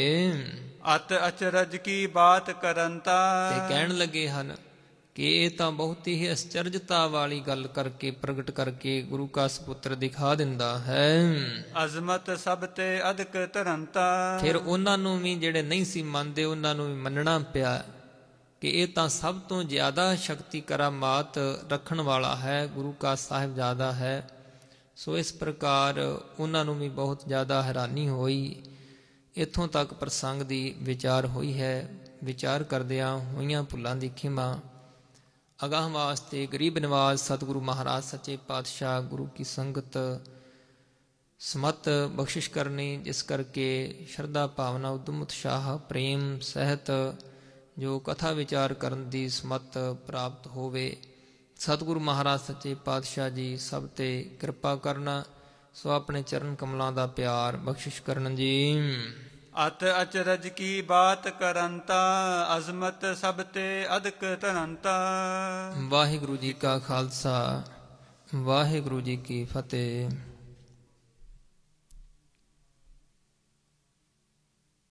ਅਤ ਅਚਰਜ ਕੀ ਬਾਤ ਕਰੰਤਾ ਤੇ ਕਹਿਣ ਲੱਗੇ ਹਨ ਕਿ ਇਹ ਤਾਂ ਬਹੁਤ ਹੀ ਅਚਰਜਤਾ ਵਾਲੀ ਗੱਲ ਕਰਕੇ ਪ੍ਰਗਟ ਕਰਕੇ ਗੁਰੂ ਕਾ ਸੁਪੁੱਤਰ ਦਿਖਾ ਦਿੰਦਾ ਹੈ ਅਜ਼ਮਤ ਸਭ ਤੇ ਅਧਿਕ ਤਰੰਤਾ ਫਿਰ ਉਹਨਾਂ ਨੂੰ ਵੀ ਜਿਹੜੇ ਨਹੀਂ ਸੀ ਮੰਨਦੇ ਉਹਨਾਂ ਨੂੰ ਵੀ ਮੰਨਣਾ ਪਿਆ ਕਿ ਇਹ ਤਾਂ ਸਭ ਤੋਂ ਜ਼ਿਆਦਾ ਸ਼ਕਤੀ ਕਰਾਮਾਤ ਰੱਖਣ ਵਾਲਾ ਹੈ ਗੁਰੂ ਕਾ ਸਾਹਿਬ ਜ਼ਿਆਦਾ ਹੈ ਸੋ ਇਸ ਪ੍ਰਕਾਰ ਉਹਨਾਂ ਨੂੰ ਵੀ ਬਹੁਤ ਜ਼ਿਆਦਾ ਹੈਰਾਨੀ ਹੋਈ ਇੱਥੋਂ ਤੱਕ ਪ੍ਰਸੰਗ ਦੀ ਵਿਚਾਰ ਹੋਈ ਹੈ ਵਿਚਾਰ ਕਰਦਿਆਂ ਹੋਈਆਂ ਭੁੱਲਾਂ ਦੀ ਖਿਮਾ ਅਗਾਹ ਵਾਸਤੇ ਗਰੀਬ ਨਿਵਾਜ ਸਤਿਗੁਰੂ ਮਹਾਰਾਜ ਸੱਚੇ ਪਾਤਸ਼ਾਹ ਗੁਰੂ ਕੀ ਸੰਗਤ ਸਮਤ ਬਖਸ਼ਿਸ਼ ਕਰਨੀ ਜਿਸ ਕਰਕੇ ਸ਼ਰਧਾ ਭਾਵਨਾ ਉਦਮ ਉਤਸ਼ਾਹ ਪ੍ਰੇਮ ਸਹਿਤ ਜੋ ਕਥਾ ਵਿਚਾਰ ਕਰਨ ਦੀ ਸਮਤ ਪ੍ਰਾਪਤ ਹੋਵੇ ਸਤਿਗੁਰੂ ਮਹਾਰਾਜ ਸੱਚੇ ਪਾਤਸ਼ਾਹ ਜੀ ਸਭ ਤੇ ਕਿਰਪਾ ਕਰਨਾ ਸੋ ਆਪਣੇ ਚਰਨ ਕਮਲਾਂ ਦਾ ਪਿਆਰ ਬਖਸ਼ਿਸ਼ ਕਰਨ ਜੀ ਅਤ ਅਚਰਜ ਕੀ ਬਾਤ ਕਰੰਤਾ ਅਜ਼ਮਤ ਸਭ ਤੇ ਅਦਕ ਤਨੰਤਾ ਵਾਹਿਗੁਰੂ ਜੀ ਕਾ ਖਾਲਸਾ ਵਾਹਿਗੁਰੂ ਜੀ ਕੀ ਫਤਿਹ